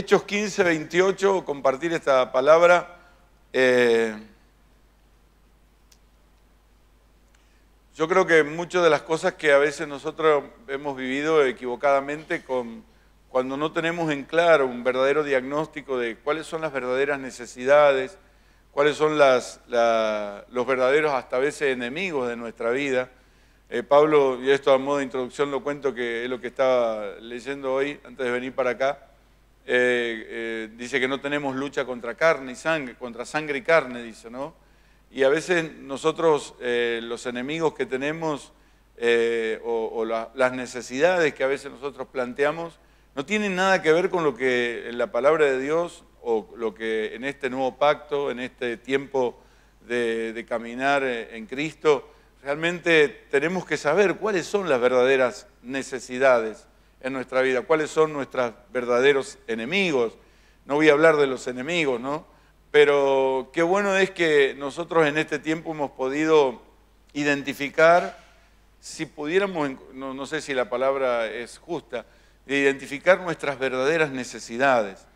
Hechos 15, 28, compartir esta palabra. Eh, yo creo que muchas de las cosas que a veces nosotros hemos vivido equivocadamente con, cuando no tenemos en claro un verdadero diagnóstico de cuáles son las verdaderas necesidades, cuáles son los verdaderos hasta veces enemigos de nuestra vida. Eh, Pablo, y esto a modo de introducción lo cuento que es lo que estaba leyendo hoy antes de venir para acá, eh, eh, dice que no tenemos lucha contra carne y sangre, contra sangre y carne, dice, ¿no? Y a veces nosotros, eh, los enemigos que tenemos o, las necesidades que a veces nosotros planteamos, no tienen nada que ver con lo que en la palabra de Dios o lo que en este nuevo pacto, en este tiempo de, de caminar en Cristo, realmente tenemos que saber cuáles son las verdaderas necesidades en nuestra vida, cuáles son nuestros verdaderos enemigos. No voy a hablar de los enemigos, ¿no? Pero qué bueno es que nosotros en este tiempo hemos podido identificar, si pudiéramos, no, sé si la palabra es justa, de identificar nuestras verdaderas necesidades.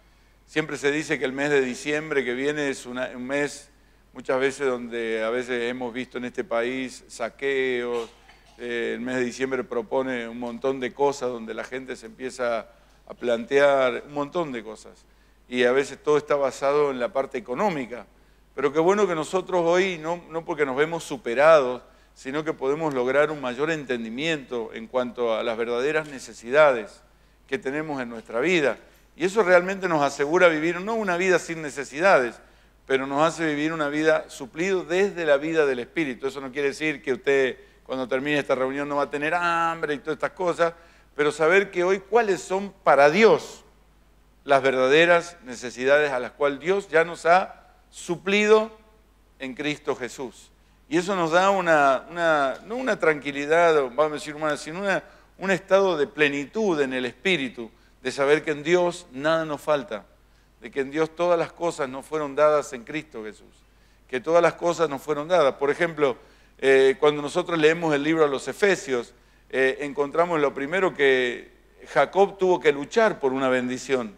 Siempre se dice que el mes de diciembre que viene es un mes muchas veces donde a veces hemos visto en este país saqueos, eh, el mes de diciembre propone un montón de cosas donde la gente se empieza a plantear un montón de cosas. Y a veces todo está basado en la parte económica. Pero qué bueno que nosotros hoy, no, no porque nos vemos superados, sino que podemos lograr un mayor entendimiento en cuanto a las verdaderas necesidades que tenemos en nuestra vida. Y eso realmente nos asegura vivir no una vida sin necesidades, pero nos hace vivir una vida suplida desde la vida del Espíritu. Eso no quiere decir que usted cuando termine esta reunión no va a tener hambre y todas estas cosas, pero saber que hoy cuáles son para Dios las verdaderas necesidades a las cuales Dios ya nos ha suplido en Cristo Jesús. Y eso nos da una, una no una tranquilidad, vamos a decir humana, sino un estado de plenitud en el espíritu, de saber que en Dios nada nos falta, de que en Dios todas las cosas nos fueron dadas en Cristo Jesús, que todas las cosas nos fueron dadas. Por ejemplo, eh, cuando nosotros leemos el libro a los Efesios, eh, encontramos lo primero que Jacob tuvo que luchar por una bendición.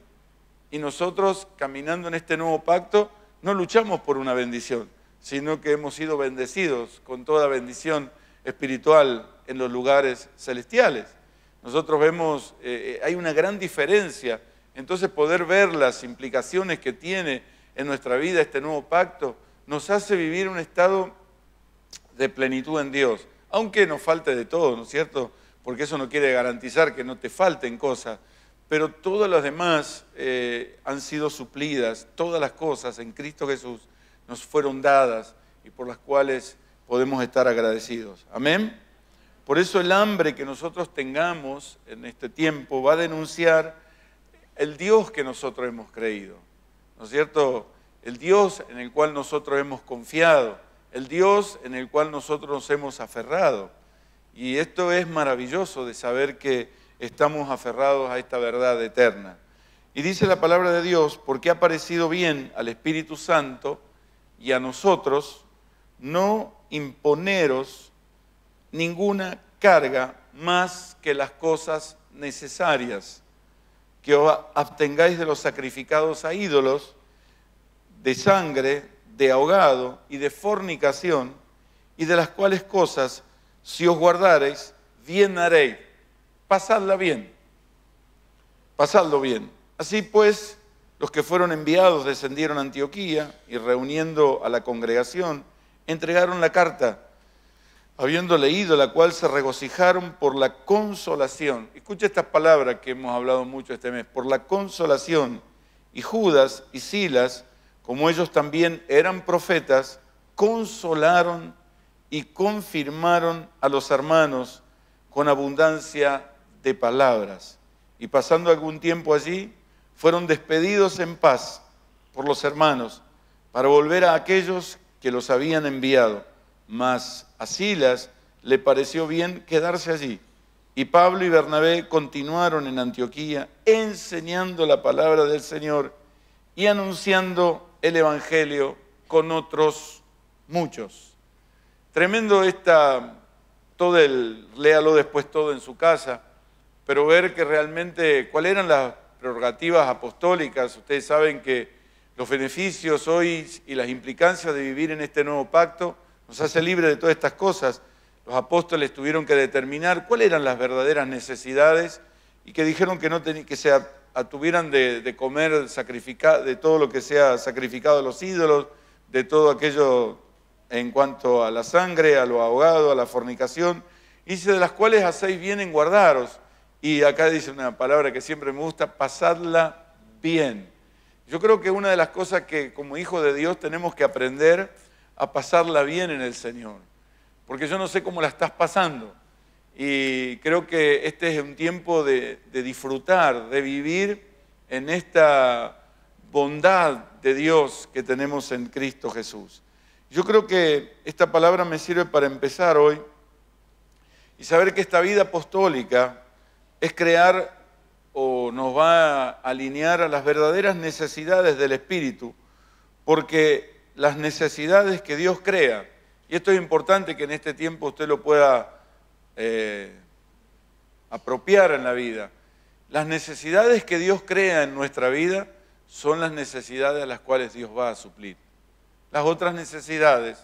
Y nosotros, caminando en este nuevo pacto, no luchamos por una bendición, sino que hemos sido bendecidos con toda bendición espiritual en los lugares celestiales. Nosotros vemos, eh, hay una gran diferencia. Entonces poder ver las implicaciones que tiene en nuestra vida este nuevo pacto nos hace vivir un estado de plenitud en Dios, aunque nos falte de todo, ¿no es cierto? Porque eso no quiere garantizar que no te falten cosas, pero todas las demás eh, han sido suplidas, todas las cosas en Cristo Jesús nos fueron dadas y por las cuales podemos estar agradecidos. Amén. Por eso el hambre que nosotros tengamos en este tiempo va a denunciar el Dios que nosotros hemos creído, ¿no es cierto? El Dios en el cual nosotros hemos confiado el Dios en el cual nosotros nos hemos aferrado. Y esto es maravilloso de saber que estamos aferrados a esta verdad eterna. Y dice la palabra de Dios, porque ha parecido bien al Espíritu Santo y a nosotros no imponeros ninguna carga más que las cosas necesarias, que os abstengáis de los sacrificados a ídolos, de sangre, de ahogado y de fornicación, y de las cuales cosas, si os guardareis, bien haréis. Pasadla bien, pasadlo bien. Así pues, los que fueron enviados descendieron a Antioquía y reuniendo a la congregación, entregaron la carta, habiendo leído la cual se regocijaron por la consolación. Escucha estas palabras que hemos hablado mucho este mes, por la consolación. Y Judas y Silas, como ellos también eran profetas, consolaron y confirmaron a los hermanos con abundancia de palabras. Y pasando algún tiempo allí, fueron despedidos en paz por los hermanos para volver a aquellos que los habían enviado. Mas a Silas le pareció bien quedarse allí. Y Pablo y Bernabé continuaron en Antioquía enseñando la palabra del Señor y anunciando el Evangelio con otros muchos. Tremendo esta, todo el, léalo después todo en su casa, pero ver que realmente, cuáles eran las prerrogativas apostólicas, ustedes saben que los beneficios hoy y las implicancias de vivir en este nuevo pacto nos hace libre de todas estas cosas. Los apóstoles tuvieron que determinar cuáles eran las verdaderas necesidades y que dijeron que, no tenía que ser tuvieran de, comer de todo lo que sea sacrificado a los ídolos, de todo aquello en cuanto a la sangre, a lo ahogado, a la fornicación. Dice, de las cuales hacéis bien en guardaros. Y acá dice una palabra que siempre me gusta, pasadla bien. Yo creo que una de las cosas que como hijo de Dios tenemos que aprender a pasarla bien en el Señor. Porque yo no sé cómo la estás pasando. Y creo que este es un tiempo de, disfrutar, de vivir en esta bondad de Dios que tenemos en Cristo Jesús. Yo creo que esta palabra me sirve para empezar hoy y saber que esta vida apostólica es crear o nos va a alinear a las verdaderas necesidades del Espíritu, porque las necesidades que Dios crea, y esto es importante que en este tiempo usted lo pueda eh, apropiar en la vida. Las necesidades que Dios crea en nuestra vida son las necesidades a las cuales Dios va a suplir. Las otras necesidades,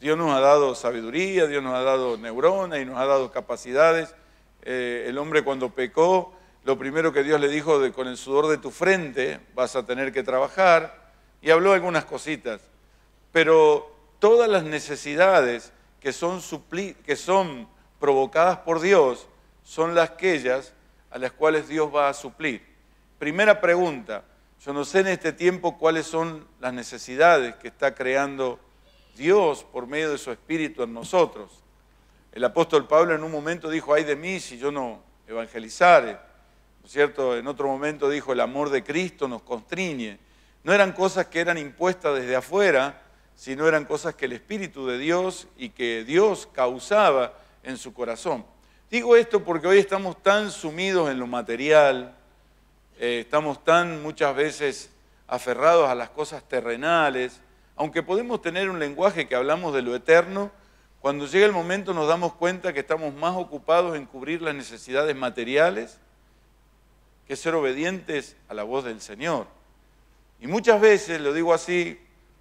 Dios nos ha dado sabiduría, Dios nos ha dado neuronas y nos ha dado capacidades. Eh, el hombre cuando pecó, lo primero que Dios le dijo, de, con el sudor de tu frente vas a tener que trabajar, y habló algunas cositas. Pero todas las necesidades que son, que son provocadas por Dios son las aquellas a las cuales Dios va a suplir. Primera pregunta, yo no sé en este tiempo cuáles son las necesidades que está creando Dios por medio de su Espíritu en nosotros. El apóstol Pablo en un momento dijo, ay de mí si yo no evangelizare. ¿No es cierto? En otro momento dijo, el amor de Cristo nos constriñe. No eran cosas que eran impuestas desde afuera, sino eran cosas que el Espíritu de Dios y que Dios causaba en su corazón. Digo esto porque hoy estamos tan sumidos en lo material, eh, estamos tan muchas veces aferrados a las cosas terrenales, aunque podemos tener un lenguaje que hablamos de lo eterno, cuando llega el momento nos damos cuenta que estamos más ocupados en cubrir las necesidades materiales que ser obedientes a la voz del Señor. Y muchas veces, lo digo así,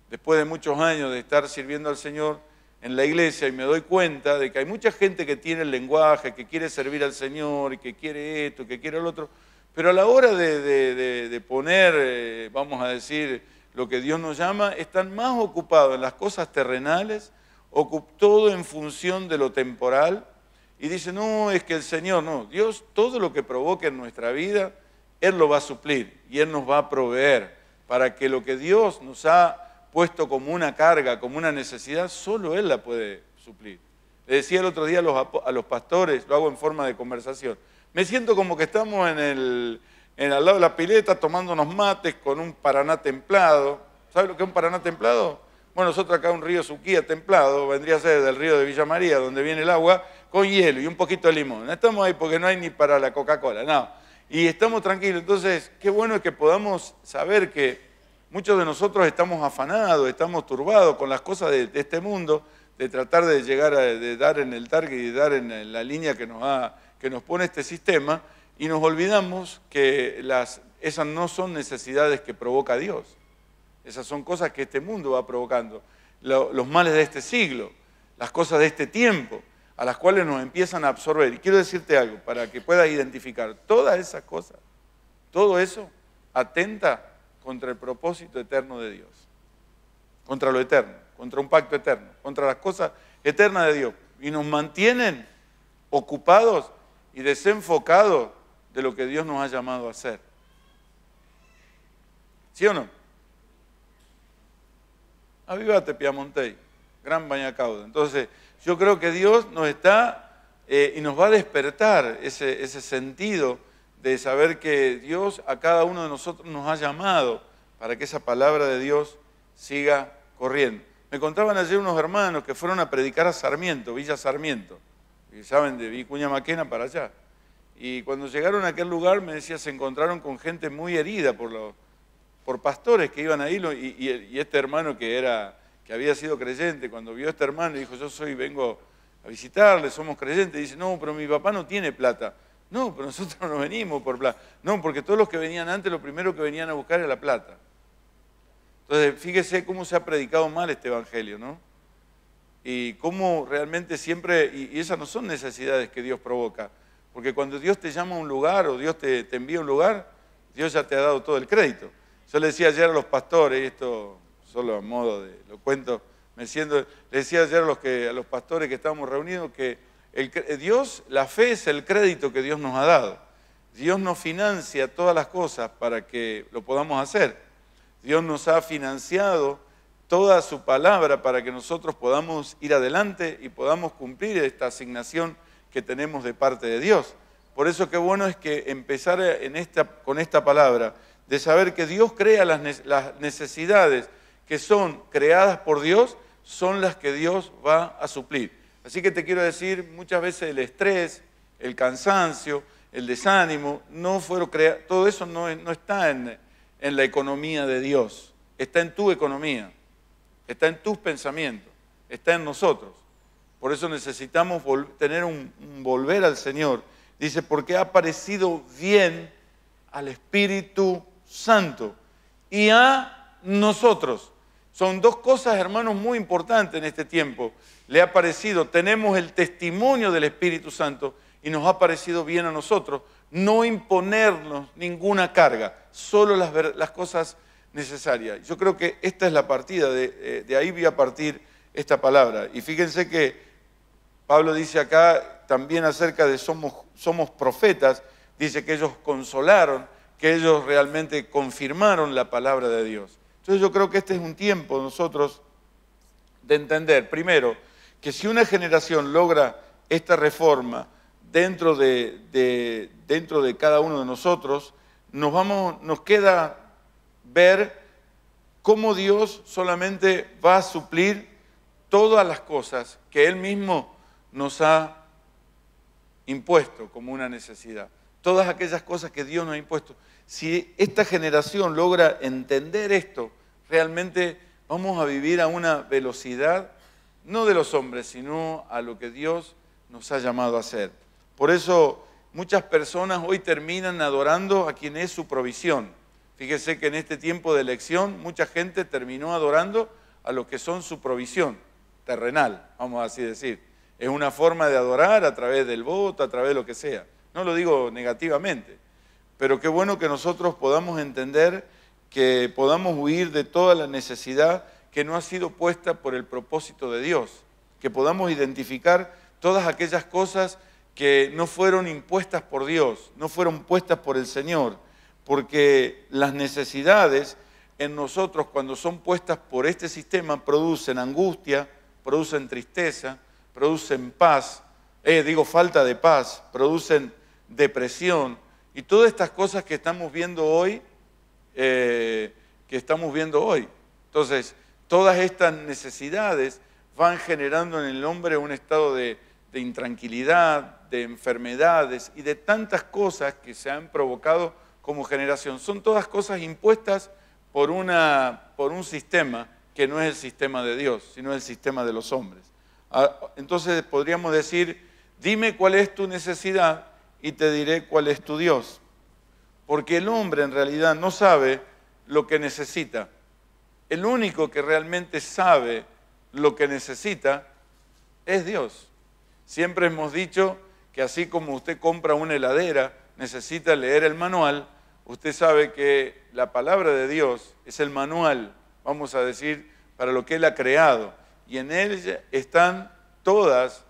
después de muchos años de estar sirviendo al Señor en la iglesia y me doy cuenta de que hay mucha gente que tiene el lenguaje, que quiere servir al Señor y que quiere esto, que quiere lo otro, pero a la hora de, poner, eh, vamos a decir, lo que Dios nos llama, están más ocupados en las cosas terrenales, todo en función de lo temporal, y dicen, no, es que el Señor, no, Dios todo lo que provoque en nuestra vida, Él lo va a suplir y Él nos va a proveer para que lo que Dios nos ha puesto como una carga, como una necesidad, solo Él la puede suplir. Le decía el otro día a los, pastores, lo hago en forma de conversación, me siento como que estamos en el, al lado de la pileta tomándonos mates con un paraná templado. ¿Sabe lo que es un paraná templado? Bueno, nosotros acá un río Suquía templado, vendría a ser del río de Villa María, donde viene el agua, con hielo y un poquito de limón. estamos ahí porque no hay ni para la Coca-Cola, no. Y estamos tranquilos. Entonces, qué bueno es que podamos saber que Muchos de nosotros estamos afanados, estamos turbados con las cosas de, este mundo, de tratar de llegar a dar en el target y dar en la línea que nos, que nos pone este sistema, y nos olvidamos que esas no son necesidades que provoca Dios. Esas son cosas que este mundo va provocando. los males de este siglo, las cosas de este tiempo, a las cuales nos empiezan a absorber. Y quiero decirte algo, para que puedas identificar, todas esas cosas, todo eso atenta contra el propósito eterno de Dios, contra lo eterno, contra un pacto eterno, contra las cosas eternas de Dios. Y nos mantienen ocupados y desenfocados de lo que Dios nos ha llamado a hacer. ¿Sí o no? Avivate, Piamontey, gran bañacauda. Entonces, yo creo que Dios nos está eh, y nos va a despertar ese, ese sentido de saber que Dios a cada uno de nosotros nos ha llamado para que esa palabra de Dios siga corriendo. Me contaban ayer unos hermanos que fueron a predicar a Sarmiento, Villa Sarmiento, y saben, de Vicuña Maquena para allá. Y cuando llegaron a aquel lugar, me decía, se encontraron con gente muy herida por, los, pastores que iban ahí, y, y, este hermano que, era, que había sido creyente, cuando vio a este hermano, dijo, yo soy, vengo a visitarle, somos creyentes, dice, no, pero mi papá no tiene plata. No, pero nosotros no venimos por plata. No, porque todos los que venían antes, lo primero que venían a buscar era la plata. Entonces, fíjese cómo se ha predicado mal este evangelio, ¿no? Y cómo realmente siempre, y esas no son necesidades que Dios provoca, porque cuando Dios te llama a un lugar o Dios te, envía a un lugar, Dios ya te ha dado todo el crédito. Yo le decía ayer a los pastores, y esto solo a modo de, lo cuento, me siento, le decía ayer a los, que, a los pastores que estábamos reunidos que Dios, la fe es el crédito que Dios nos ha dado. Dios nos financia todas las cosas para que lo podamos hacer. Dios nos ha financiado toda su palabra para que nosotros podamos ir adelante y podamos cumplir esta asignación que tenemos de parte de Dios. Por eso qué bueno es que empezar con esta palabra, de saber que Dios crea las, las necesidades que son creadas por Dios, son las que Dios va a suplir. Así que te quiero decir, muchas veces el estrés, el cansancio, el desánimo, no fueron crea todo eso no, está en, la economía de Dios, está en tu economía, está en tus pensamientos, está en nosotros. Por eso necesitamos tener un, un, volver al Señor. Dice, porque ha parecido bien al Espíritu Santo y a nosotros. Son dos cosas, hermanos, muy importantes en este tiempo le ha parecido, tenemos el testimonio del Espíritu Santo y nos ha parecido bien a nosotros no imponernos ninguna carga, solo las, cosas necesarias. Yo creo que esta es la partida, eh, de, ahí voy a partir esta palabra. Y fíjense que Pablo dice acá también acerca de somos, somos profetas, dice que ellos consolaron, que ellos realmente confirmaron la palabra de Dios. Entonces yo creo que este es un tiempo nosotros de entender, primero, que si una generación logra esta reforma dentro de, dentro de cada uno de nosotros, nos, vamos, nos queda ver cómo Dios solamente va a suplir todas las cosas que Él mismo nos ha impuesto como una necesidad. Todas aquellas cosas que Dios nos ha impuesto. Si esta generación logra entender esto, realmente vamos a vivir a una velocidad no de los hombres, sino a lo que Dios nos ha llamado a hacer. Por eso muchas personas hoy terminan adorando a quien es su provisión. Fíjese que en este tiempo de elección mucha gente terminó adorando a lo que son su provisión terrenal, vamos a así decir. Es una forma de adorar a través del voto, a través de lo que sea. No lo digo negativamente, pero qué bueno que nosotros podamos entender que podamos huir de toda la necesidad que no ha sido puesta por el propósito de Dios, que podamos identificar todas aquellas cosas que no fueron impuestas por Dios, no fueron puestas por el Señor, porque las necesidades en nosotros cuando son puestas por este sistema producen angustia, producen tristeza, producen paz, eh, digo falta de paz, producen depresión y todas estas cosas que estamos viendo hoy, eh, que estamos viendo hoy. Entonces, Todas estas necesidades van generando en el hombre un estado de, intranquilidad, de enfermedades y de tantas cosas que se han provocado como generación. Son todas cosas impuestas por un sistema que no es el sistema de Dios, sino el sistema de los hombres. Ah, entonces podríamos decir, dime cuál es tu necesidad y te diré cuál es tu Dios. Porque el hombre en realidad no sabe lo que necesita el único que realmente sabe lo que necesita es Dios. Siempre hemos dicho que así como usted compra una heladera, necesita leer el manual, usted sabe que la palabra de Dios es el manual, vamos a decir, para lo que Él ha creado. Y en Él están todas,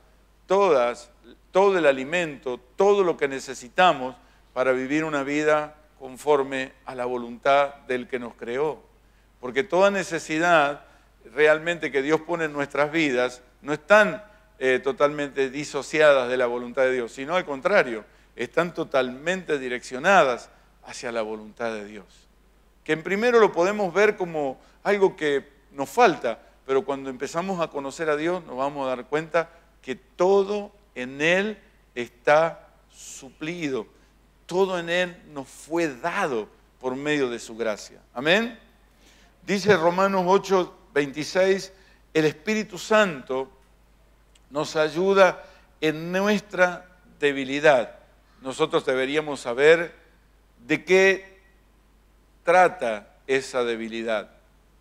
todas, todo el alimento, todo lo que necesitamos para vivir una vida conforme a la voluntad del que nos creó. Porque toda necesidad realmente que Dios pone en nuestras vidas no están eh, totalmente disociadas de la voluntad de Dios, sino al contrario, están totalmente direccionadas hacia la voluntad de Dios. Que en primero lo podemos ver como algo que nos falta, pero cuando empezamos a conocer a Dios nos vamos a dar cuenta que todo en Él está suplido, todo en Él nos fue dado por medio de su gracia. Amén. Dice Romanos 8.26, el Espíritu Santo nos ayuda en nuestra debilidad. Nosotros deberíamos saber de qué trata esa debilidad.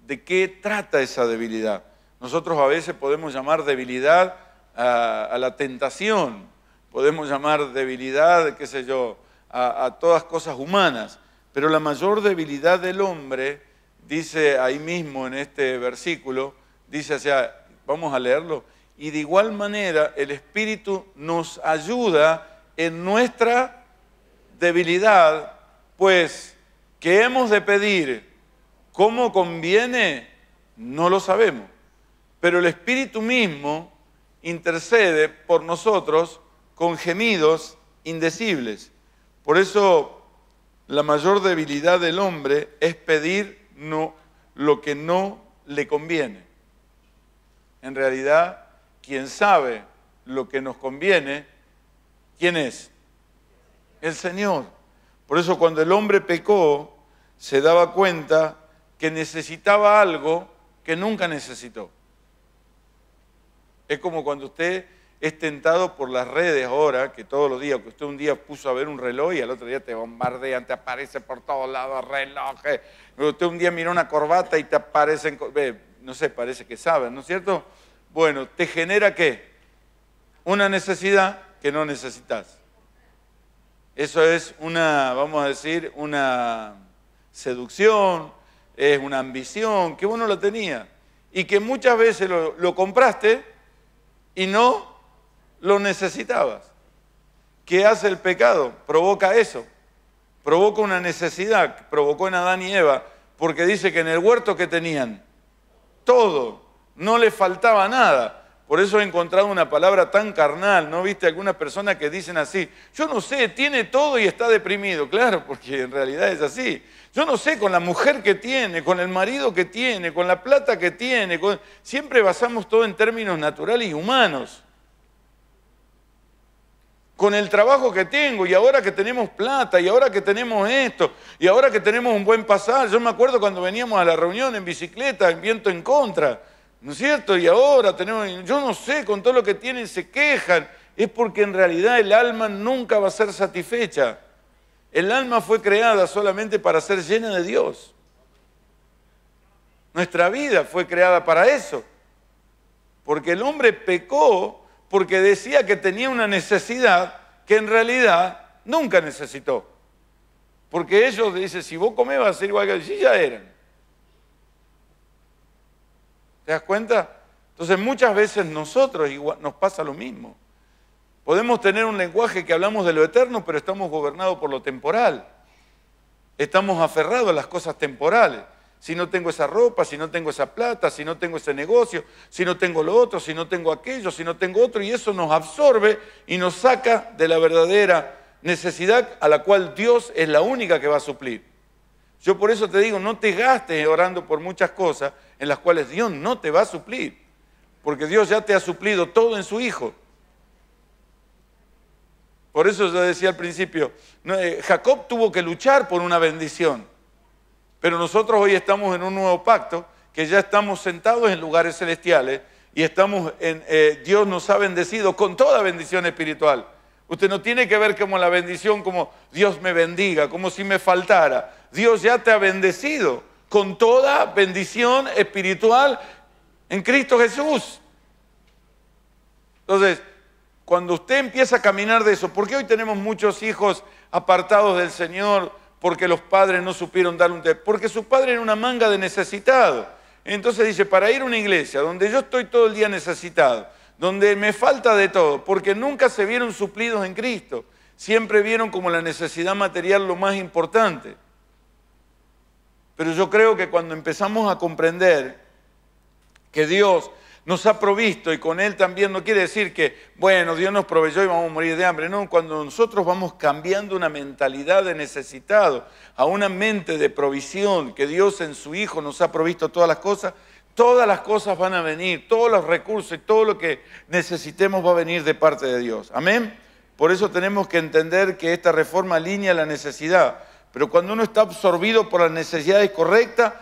¿De qué trata esa debilidad? Nosotros a veces podemos llamar debilidad a, la tentación, podemos llamar debilidad, qué sé yo, a, a todas cosas humanas, pero la mayor debilidad del hombre dice ahí mismo en este versículo, dice, o sea, vamos a leerlo, y de igual manera el Espíritu nos ayuda en nuestra debilidad, pues que hemos de pedir cómo conviene, no lo sabemos, pero el Espíritu mismo intercede por nosotros con gemidos indecibles. Por eso la mayor debilidad del hombre es pedir no, lo que no le conviene. En realidad, quien sabe lo que nos conviene, ¿quién es? El Señor. Por eso cuando el hombre pecó, se daba cuenta que necesitaba algo que nunca necesitó. Es como cuando usted es tentado por las redes ahora, que todos los días, que usted un día puso a ver un reloj y al otro día te bombardean, te aparece por todos lados relojes. Usted un día miró una corbata y te aparecen, no sé, parece que saben, ¿no es cierto? Bueno, te genera qué? Una necesidad que no necesitas. Eso es una, vamos a decir, una seducción, es una ambición que uno lo la y que muchas veces lo compraste y no lo necesitabas. ¿Qué hace el pecado? Provoca eso. Provoca una necesidad, provocó en Adán y Eva, porque dice que en el huerto que tenían todo, no le faltaba nada. Por eso he encontrado una palabra tan carnal, ¿no viste? Algunas personas que dicen así, yo no sé, tiene todo y está deprimido, claro, porque en realidad es así. Yo no sé, con la mujer que tiene, con el marido que tiene, con la plata que tiene, siempre basamos todo en términos naturales y humanos con el trabajo que tengo y ahora que tenemos plata y ahora que tenemos esto y ahora que tenemos un buen pasar. Yo me acuerdo cuando veníamos a la reunión en bicicleta, en viento en contra, ¿no es cierto? Y ahora tenemos, yo no sé, con todo lo que tienen se quejan. Es porque en realidad el alma nunca va a ser satisfecha. El alma fue creada solamente para ser llena de Dios. Nuestra vida fue creada para eso. Porque el hombre pecó porque decía que tenía una necesidad que en realidad nunca necesitó. Porque ellos dicen, si vos comés vas a ser igual que ellos. ya eran. ¿Te das cuenta? Entonces muchas veces nosotros nos pasa lo mismo. Podemos tener un lenguaje que hablamos de lo eterno, pero estamos gobernados por lo temporal. Estamos aferrados a las cosas temporales si no tengo esa ropa, si no tengo esa plata, si no tengo ese negocio, si no tengo lo otro, si no tengo aquello, si no tengo otro, y eso nos absorbe y nos saca de la verdadera necesidad a la cual Dios es la única que va a suplir. Yo por eso te digo, no te gastes orando por muchas cosas en las cuales Dios no te va a suplir, porque Dios ya te ha suplido todo en su Hijo. Por eso yo decía al principio, eh, Jacob tuvo que luchar por una bendición. Pero nosotros hoy estamos en un nuevo pacto, que ya estamos sentados en lugares celestiales y estamos en, eh, Dios nos ha bendecido con toda bendición espiritual. Usted no tiene que ver como la bendición, como Dios me bendiga, como si me faltara. Dios ya te ha bendecido con toda bendición espiritual en Cristo Jesús. Entonces, cuando usted empieza a caminar de eso, ¿por qué hoy tenemos muchos hijos apartados del Señor, porque los padres no supieron dar un testimonio, porque su padre era una manga de necesitado. Entonces dice, para ir a una iglesia donde yo estoy todo el día necesitado, donde me falta de todo, porque nunca se vieron suplidos en Cristo, siempre vieron como la necesidad material lo más importante. Pero yo creo que cuando empezamos a comprender que Dios nos ha provisto y con Él también no quiere decir que, bueno, Dios nos proveyó y vamos a morir de hambre. No, cuando nosotros vamos cambiando una mentalidad de necesitado a una mente de provisión, que Dios en su Hijo nos ha provisto todas las cosas, todas las cosas van a venir, todos los recursos y todo lo que necesitemos va a venir de parte de Dios. Amén. Por eso tenemos que entender que esta reforma alinea la necesidad. Pero cuando uno está absorbido por las necesidades correctas,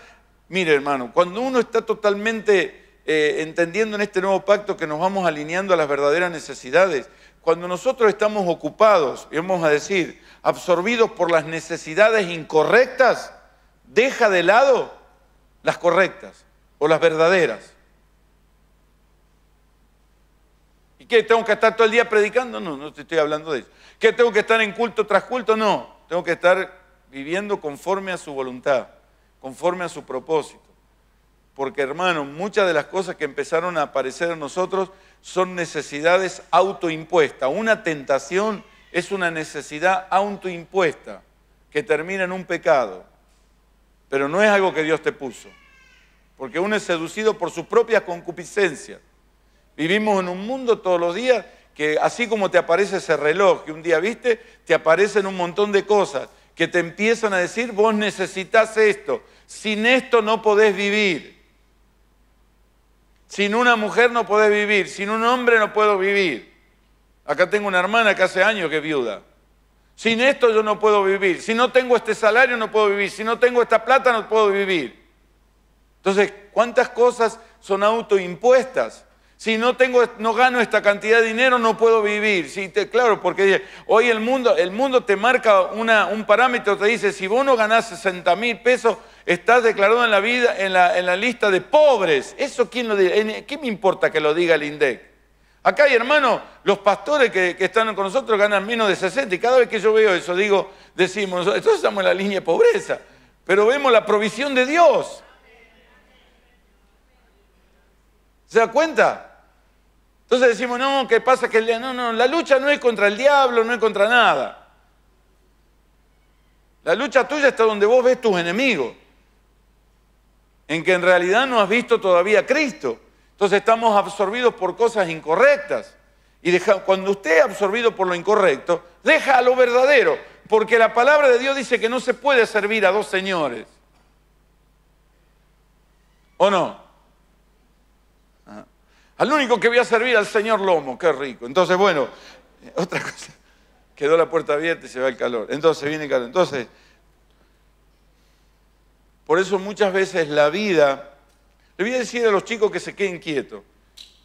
mire hermano, cuando uno está totalmente eh, entendiendo en este nuevo pacto que nos vamos alineando a las verdaderas necesidades. Cuando nosotros estamos ocupados, y vamos a decir, absorbidos por las necesidades incorrectas, deja de lado las correctas o las verdaderas. ¿Y qué? ¿Tengo que estar todo el día predicando? No, no te estoy hablando de eso. ¿Qué? ¿Tengo que estar en culto tras culto? No, tengo que estar viviendo conforme a su voluntad, conforme a su propósito. Porque hermano, muchas de las cosas que empezaron a aparecer en nosotros son necesidades autoimpuestas. Una tentación es una necesidad autoimpuesta que termina en un pecado. Pero no es algo que Dios te puso. Porque uno es seducido por su propia concupiscencia. Vivimos en un mundo todos los días que así como te aparece ese reloj que un día viste, te aparecen un montón de cosas que te empiezan a decir, vos necesitas esto, sin esto no podés vivir. Sin una mujer no puedo vivir, sin un hombre no puedo vivir. Acá tengo una hermana que hace años que es viuda. Sin esto yo no puedo vivir. Si no tengo este salario no puedo vivir. Si no tengo esta plata no puedo vivir. Entonces, ¿cuántas cosas son autoimpuestas? Si no tengo, no gano esta cantidad de dinero, no puedo vivir. Sí, te, claro, porque hoy el mundo, el mundo te marca un parámetro, te dice, si vos no ganás 60 mil pesos, Estás declarado en la, vida, en la, lista de pobres. ¿Eso quién lo dice? ¿Qué me importa que lo diga el INDEC? Acá hay hermanos, los pastores que, están con nosotros ganan menos de 60 y cada vez que yo veo eso digo, decimos, nosotros estamos en la línea de pobreza, pero vemos la provisión de Dios. ¿Se da cuenta? Entonces decimos, no, ¿qué pasa? Que no, no, la lucha no es contra el diablo, no es contra nada. La lucha tuya está donde vos ves tus enemigos en que en realidad no has visto todavía a Cristo. Entonces estamos absorbidos por cosas incorrectas. Y deja, cuando usted es absorbido por lo incorrecto, deja a lo verdadero, porque la palabra de Dios dice que no se puede servir a dos señores. ¿O no? Ah. Al único que voy a servir al señor Lomo, qué rico. Entonces, bueno, otra cosa, quedó la puerta abierta y se va el calor. Entonces viene calor. Entonces, por eso muchas veces la vida, le voy a decir a los chicos que se queden quietos.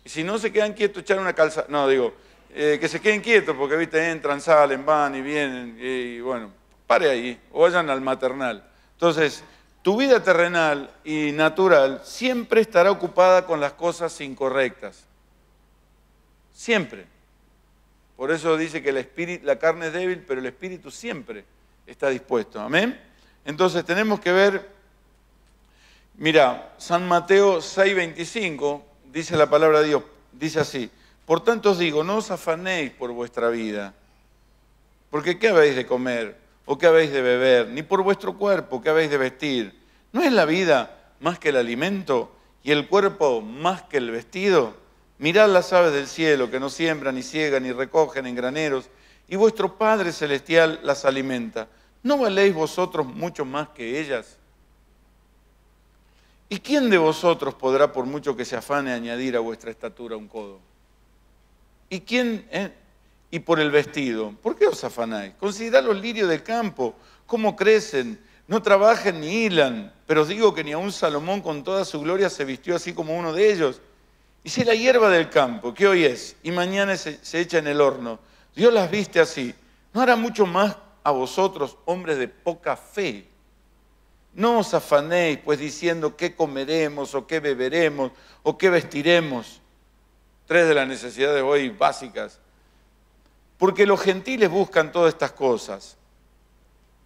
Y si no se quedan quietos, echar una calza. No, digo, eh, que se queden quietos, porque viste, entran, salen, van y vienen, y bueno, pare ahí, o vayan al maternal. Entonces, tu vida terrenal y natural siempre estará ocupada con las cosas incorrectas. Siempre. Por eso dice que la carne es débil, pero el espíritu siempre está dispuesto. Amén. Entonces tenemos que ver Mira, San Mateo 6:25 dice la palabra de Dios, dice así, por tanto os digo, no os afanéis por vuestra vida, porque ¿qué habéis de comer? ¿O qué habéis de beber? Ni por vuestro cuerpo, ¿qué habéis de vestir? ¿No es la vida más que el alimento y el cuerpo más que el vestido? Mirad las aves del cielo, que no siembran, ni ciegan, ni recogen en graneros, y vuestro Padre Celestial las alimenta. ¿No valéis vosotros mucho más que ellas? ¿Y quién de vosotros podrá, por mucho que se afane, añadir a vuestra estatura un codo? ¿Y quién? Eh? Y por el vestido. ¿Por qué os afanáis? Considerad los lirios del campo, cómo crecen, no trabajan ni hilan. Pero os digo que ni aun Salomón con toda su gloria se vistió así como uno de ellos. Y si la hierba del campo, que hoy es, y mañana se, se echa en el horno, Dios las viste así, ¿no hará mucho más a vosotros, hombres de poca fe? No os afanéis, pues diciendo qué comeremos o qué beberemos o qué vestiremos. Tres de las necesidades hoy básicas. Porque los gentiles buscan todas estas cosas.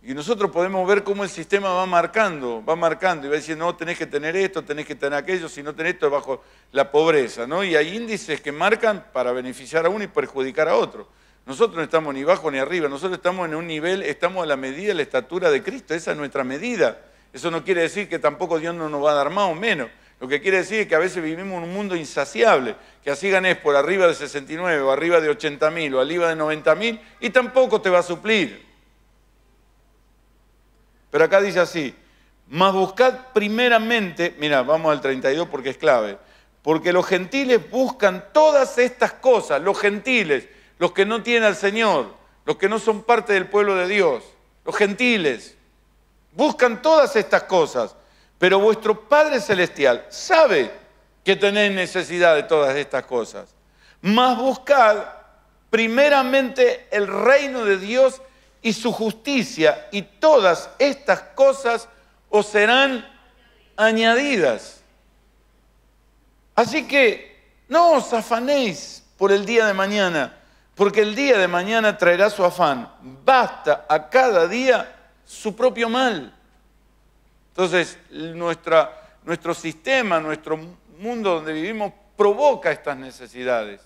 Y nosotros podemos ver cómo el sistema va marcando, va marcando y va diciendo, no, tenés que tener esto, tenés que tener aquello, si no tenés esto es bajo la pobreza, ¿no? Y hay índices que marcan para beneficiar a uno y perjudicar a otro. Nosotros no estamos ni bajo ni arriba, nosotros estamos en un nivel, estamos a la medida, de la estatura de Cristo, esa es nuestra medida. Eso no quiere decir que tampoco Dios no nos va a dar más o menos. Lo que quiere decir es que a veces vivimos en un mundo insaciable, que así ganes por arriba de 69 o arriba de 80 mil o arriba de 90 mil y tampoco te va a suplir. Pero acá dice así, mas buscad primeramente, mira, vamos al 32 porque es clave, porque los gentiles buscan todas estas cosas, los gentiles, los que no tienen al Señor, los que no son parte del pueblo de Dios, los gentiles. Buscan todas estas cosas, pero vuestro Padre Celestial sabe que tenéis necesidad de todas estas cosas. Mas buscad primeramente el reino de Dios y su justicia, y todas estas cosas os serán añadidas. Así que no os afanéis por el día de mañana, porque el día de mañana traerá su afán. Basta a cada día su propio mal. Entonces, nuestra, nuestro sistema, nuestro mundo donde vivimos provoca estas necesidades.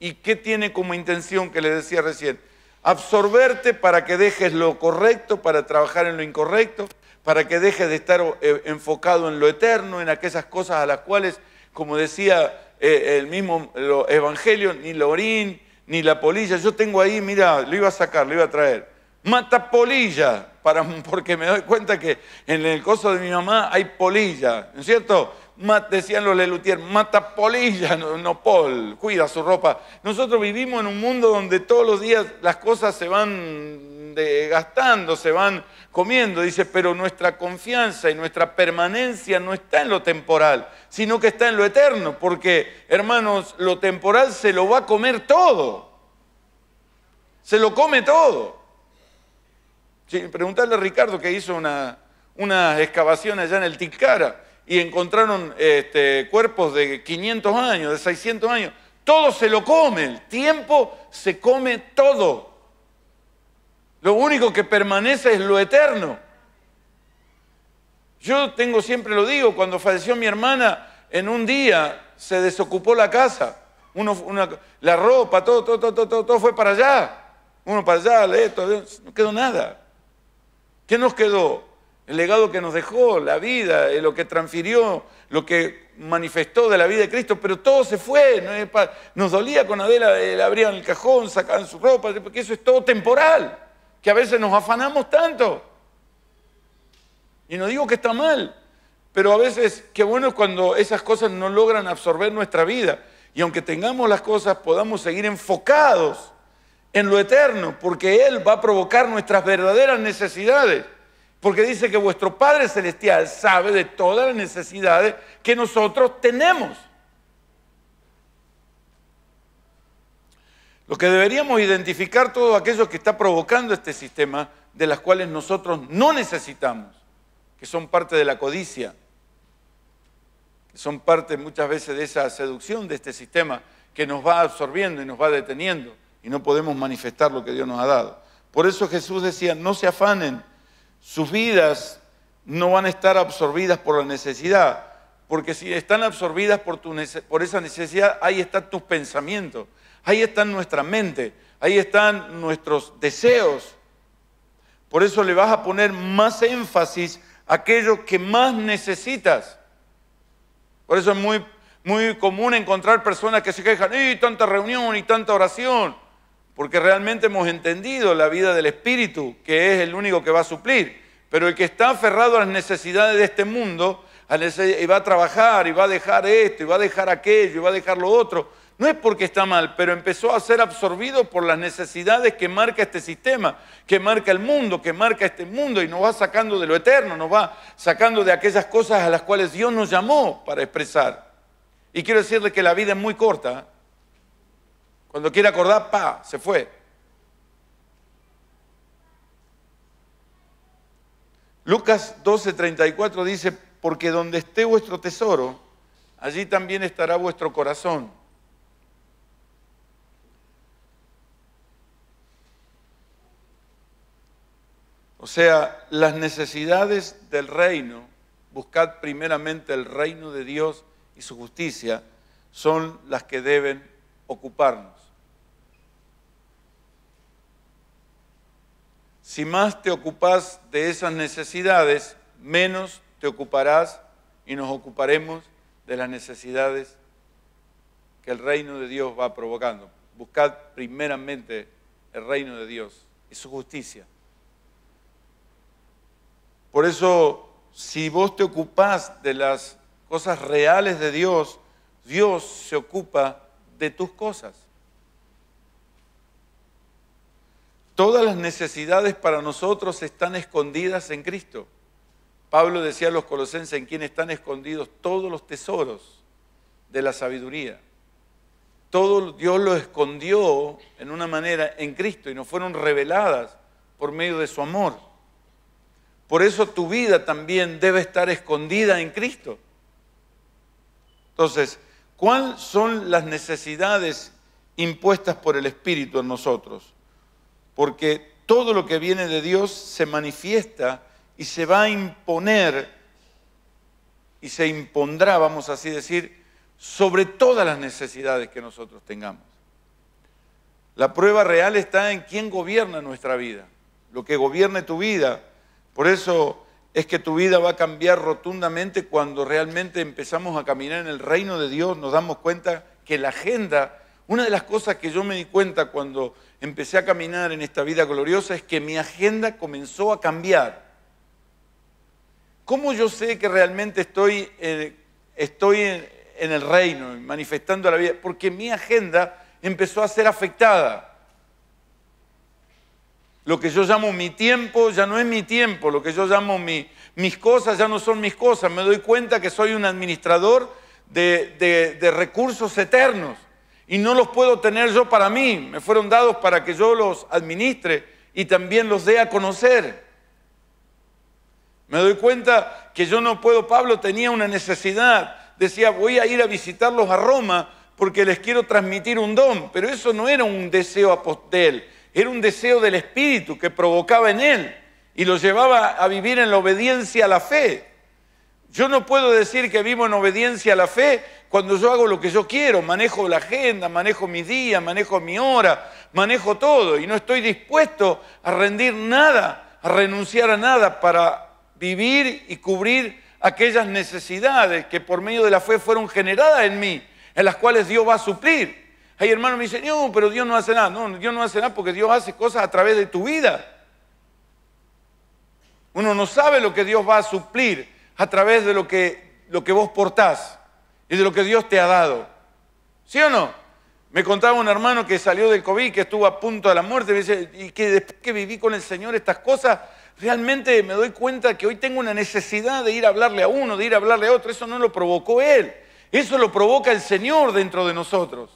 ¿Y qué tiene como intención que le decía recién? Absorberte para que dejes lo correcto, para trabajar en lo incorrecto, para que dejes de estar eh, enfocado en lo eterno, en aquellas cosas a las cuales, como decía eh, el mismo Evangelio, ni la orín, ni la polilla. Yo tengo ahí, mira, lo iba a sacar, lo iba a traer mata polilla, para, porque me doy cuenta que en el coso de mi mamá hay polilla, ¿no es cierto? decían los Lelutier, mata polilla, no, pol, Paul, cuida su ropa. Nosotros vivimos en un mundo donde todos los días las cosas se van gastando, se van comiendo, dice, pero nuestra confianza y nuestra permanencia no está en lo temporal, sino que está en lo eterno, porque hermanos, lo temporal se lo va a comer todo, se lo come todo preguntarle a Ricardo que hizo una, excavación allá en el Ticara y encontraron este, cuerpos de 500 años, de 600 años. Todo se lo come, el tiempo se come todo. Lo único que permanece es lo eterno. Yo tengo, siempre lo digo, cuando falleció mi hermana, en un día se desocupó la casa, la ropa, todo, todo, todo, todo, todo fue para allá. Uno para allá, esto, no quedó nada. ¿Qué nos quedó? El legado que nos dejó, la vida, eh, lo que transfirió, lo que manifestó de la vida de Cristo, pero todo se fue. Nos dolía con Adela, le eh, abrían el cajón, sacaban su ropa, porque eso es todo temporal, que a veces nos afanamos tanto. Y no digo que está mal, pero a veces qué bueno es cuando esas cosas no logran absorber nuestra vida. Y aunque tengamos las cosas, podamos seguir enfocados en lo eterno, porque Él va a provocar nuestras verdaderas necesidades. Porque dice que vuestro Padre Celestial sabe de todas las necesidades que nosotros tenemos. Lo que deberíamos identificar todo aquello que está provocando este sistema de las cuales nosotros no necesitamos, que son parte de la codicia, que son parte muchas veces de esa seducción de este sistema que nos va absorbiendo y nos va deteniendo y no podemos manifestar lo que Dios nos ha dado. Por eso Jesús decía, no se afanen, sus vidas no van a estar absorbidas por la necesidad, porque si están absorbidas por, por esa necesidad, ahí están tus pensamientos, ahí está nuestra mente, ahí están nuestros deseos. Por eso le vas a poner más énfasis a aquello que más necesitas. Por eso es muy, muy común encontrar personas que se quejan, y tanta reunión y tanta oración porque realmente hemos entendido la vida del Espíritu, que es el único que va a suplir. Pero el que está aferrado a las necesidades de este mundo, y va a trabajar, y va a dejar esto, y va a dejar aquello, y va a dejar lo otro, no es porque está mal, pero empezó a ser absorbido por las necesidades que marca este sistema, que marca el mundo, que marca este mundo, y nos va sacando de lo eterno, nos va sacando de aquellas cosas a las cuales Dios nos llamó para expresar. Y quiero decirle que la vida es muy corta. ¿eh? Cuando quiere acordar, pa, se fue. Lucas 12:34 dice, porque donde esté vuestro tesoro, allí también estará vuestro corazón. O sea, las necesidades del reino, buscad primeramente el reino de Dios y su justicia, son las que deben ocuparnos. Si más te ocupás de esas necesidades, menos te ocuparás y nos ocuparemos de las necesidades que el reino de Dios va provocando. Buscad primeramente el reino de Dios y su justicia. Por eso, si vos te ocupás de las cosas reales de Dios, Dios se ocupa de tus cosas. Todas las necesidades para nosotros están escondidas en Cristo. Pablo decía a los colosenses en quien están escondidos todos los tesoros de la sabiduría. Todo Dios lo escondió en una manera en Cristo y nos fueron reveladas por medio de su amor. Por eso tu vida también debe estar escondida en Cristo. Entonces, ¿cuáles son las necesidades impuestas por el Espíritu en nosotros? porque todo lo que viene de Dios se manifiesta y se va a imponer y se impondrá, vamos así decir, sobre todas las necesidades que nosotros tengamos. La prueba real está en quién gobierna nuestra vida, lo que gobierne tu vida. Por eso es que tu vida va a cambiar rotundamente cuando realmente empezamos a caminar en el reino de Dios, nos damos cuenta que la agenda una de las cosas que yo me di cuenta cuando empecé a caminar en esta vida gloriosa es que mi agenda comenzó a cambiar. ¿Cómo yo sé que realmente estoy, eh, estoy en, el reino, manifestando la vida? Porque mi agenda empezó a ser afectada. Lo que yo llamo mi tiempo ya no es mi tiempo, lo que yo llamo mi, mis cosas ya no son mis cosas. Me doy cuenta que soy un administrador de recursos eternos y no los puedo tener yo para mí, me fueron dados para que yo los administre y también los dé a conocer. Me doy cuenta que yo no puedo, Pablo tenía una necesidad, decía, voy a ir a visitarlos a Roma porque les quiero transmitir un don, pero eso no era un deseo apostel, era un deseo del Espíritu que provocaba en él y lo llevaba a vivir en la obediencia a la fe. Yo no puedo decir que vivo en obediencia a la fe cuando yo hago lo que yo quiero, manejo la agenda, manejo mi día, manejo mi hora, manejo todo y no estoy dispuesto a rendir nada, a renunciar a nada para vivir y cubrir aquellas necesidades que por medio de la fe fueron generadas en mí, en las cuales Dios va a suplir. Hay hermano me dice, no, pero Dios no hace nada. No, Dios no hace nada porque Dios hace cosas a través de tu vida. Uno no sabe lo que Dios va a suplir a través de lo que, lo que vos portás y de lo que Dios te ha dado. ¿Sí o no? Me contaba un hermano que salió del COVID, que estuvo a punto de la muerte, y que después que viví con el Señor estas cosas, realmente me doy cuenta que hoy tengo una necesidad de ir a hablarle a uno, de ir a hablarle a otro. Eso no lo provocó Él, eso lo provoca el Señor dentro de nosotros.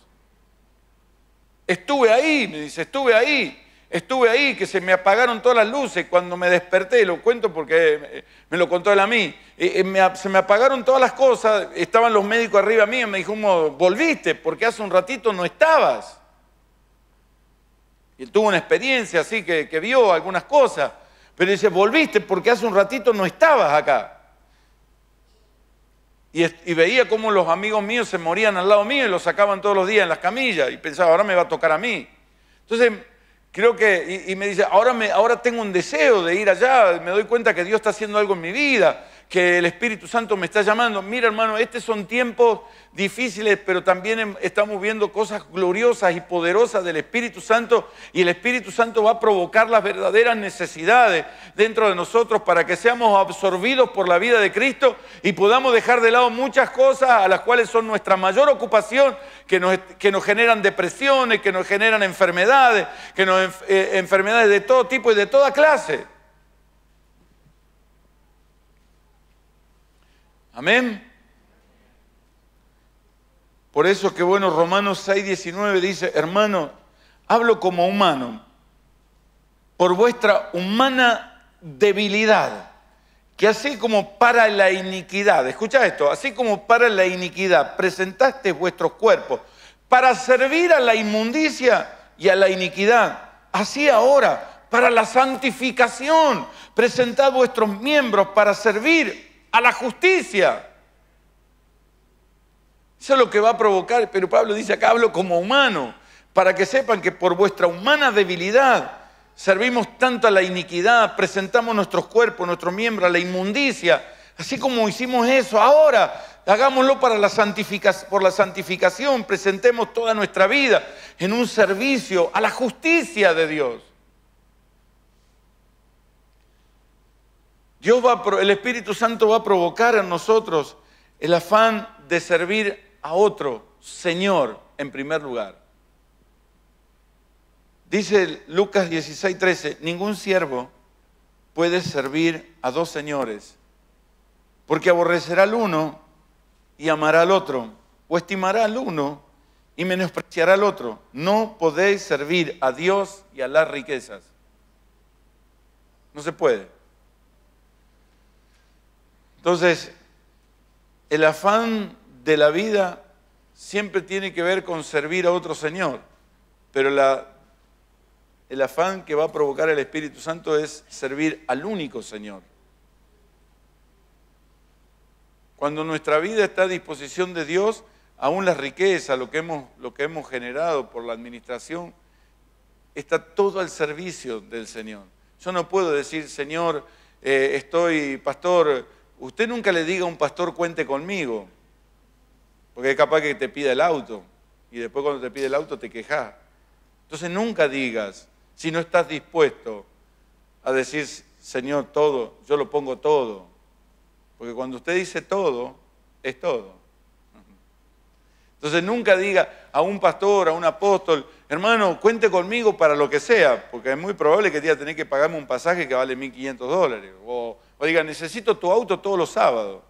Estuve ahí, me dice, estuve ahí. Estuve ahí, que se me apagaron todas las luces cuando me desperté, lo cuento porque eh, me lo contó él a mí. Eh, eh, se me apagaron todas las cosas, estaban los médicos arriba y me dijo, volviste, porque hace un ratito no estabas. Y tuvo una experiencia así que, vio algunas cosas, pero dice, volviste porque hace un ratito no estabas acá. Y, y, veía cómo los amigos míos se morían al lado mío y los sacaban todos los días en las camillas y pensaba, ahora me va a tocar a mí. Entonces Creo que, y, me dice, ahora, ahora tengo un deseo de ir allá, me doy cuenta que Dios está haciendo algo en mi vida que el Espíritu Santo me está llamando. Mira, hermano, estos son tiempos difíciles, pero también em, estamos viendo cosas gloriosas y poderosas del Espíritu Santo y el Espíritu Santo va a provocar las verdaderas necesidades dentro de nosotros para que seamos absorbidos por la vida de Cristo y podamos dejar de lado muchas cosas a las cuales son nuestra mayor ocupación, que nos, que nos generan depresiones, que nos generan enfermedades, que nos eh, enfermedades de todo tipo y de toda clase. Amén. Por eso que bueno, Romanos 6, 19 dice, hermano, hablo como humano, por vuestra humana debilidad, que así como para la iniquidad, escucha esto, así como para la iniquidad presentaste vuestros cuerpos para servir a la inmundicia y a la iniquidad, así ahora, para la santificación, presentad vuestros miembros para servir a la justicia. Eso es lo que va a provocar, pero Pablo dice acá hablo como humano, para que sepan que por vuestra humana debilidad servimos tanto a la iniquidad, presentamos nuestros cuerpos, nuestros miembros a la inmundicia, así como hicimos eso ahora, hagámoslo para la por la santificación, presentemos toda nuestra vida en un servicio a la justicia de Dios. el Espíritu Santo va a provocar en nosotros el afán de servir a otro, Señor, en primer lugar. Dice Lucas 16, 13, ningún siervo puede servir a dos señores, porque aborrecerá al uno y amará al otro, o estimará al uno y menospreciará al otro. No podéis servir a Dios y a las riquezas. No se puede. Entonces, el afán de la vida siempre tiene que ver con servir a otro Señor, pero el afán que va a provocar el Espíritu Santo es servir al único Señor. Cuando nuestra vida está a disposición de Dios, aún las riquezas, lo que hemos, generado por la administración, está todo al servicio del Señor. Yo no puedo decir, Señor, eh, estoy, pastor, Usted nunca le diga a un pastor cuente conmigo, porque es capaz que te pida el auto y después cuando te pide el auto te quejas. Entonces nunca digas, si no estás dispuesto a decir, Señor, todo, yo lo pongo todo. Porque cuando usted dice todo, es todo. Entonces nunca diga a un pastor, a un apóstol, hermano, cuente conmigo para lo que sea, porque es muy probable que te diga que pagarme un pasaje que vale 1.500 dólares, o o necesito tu auto todos los sábados.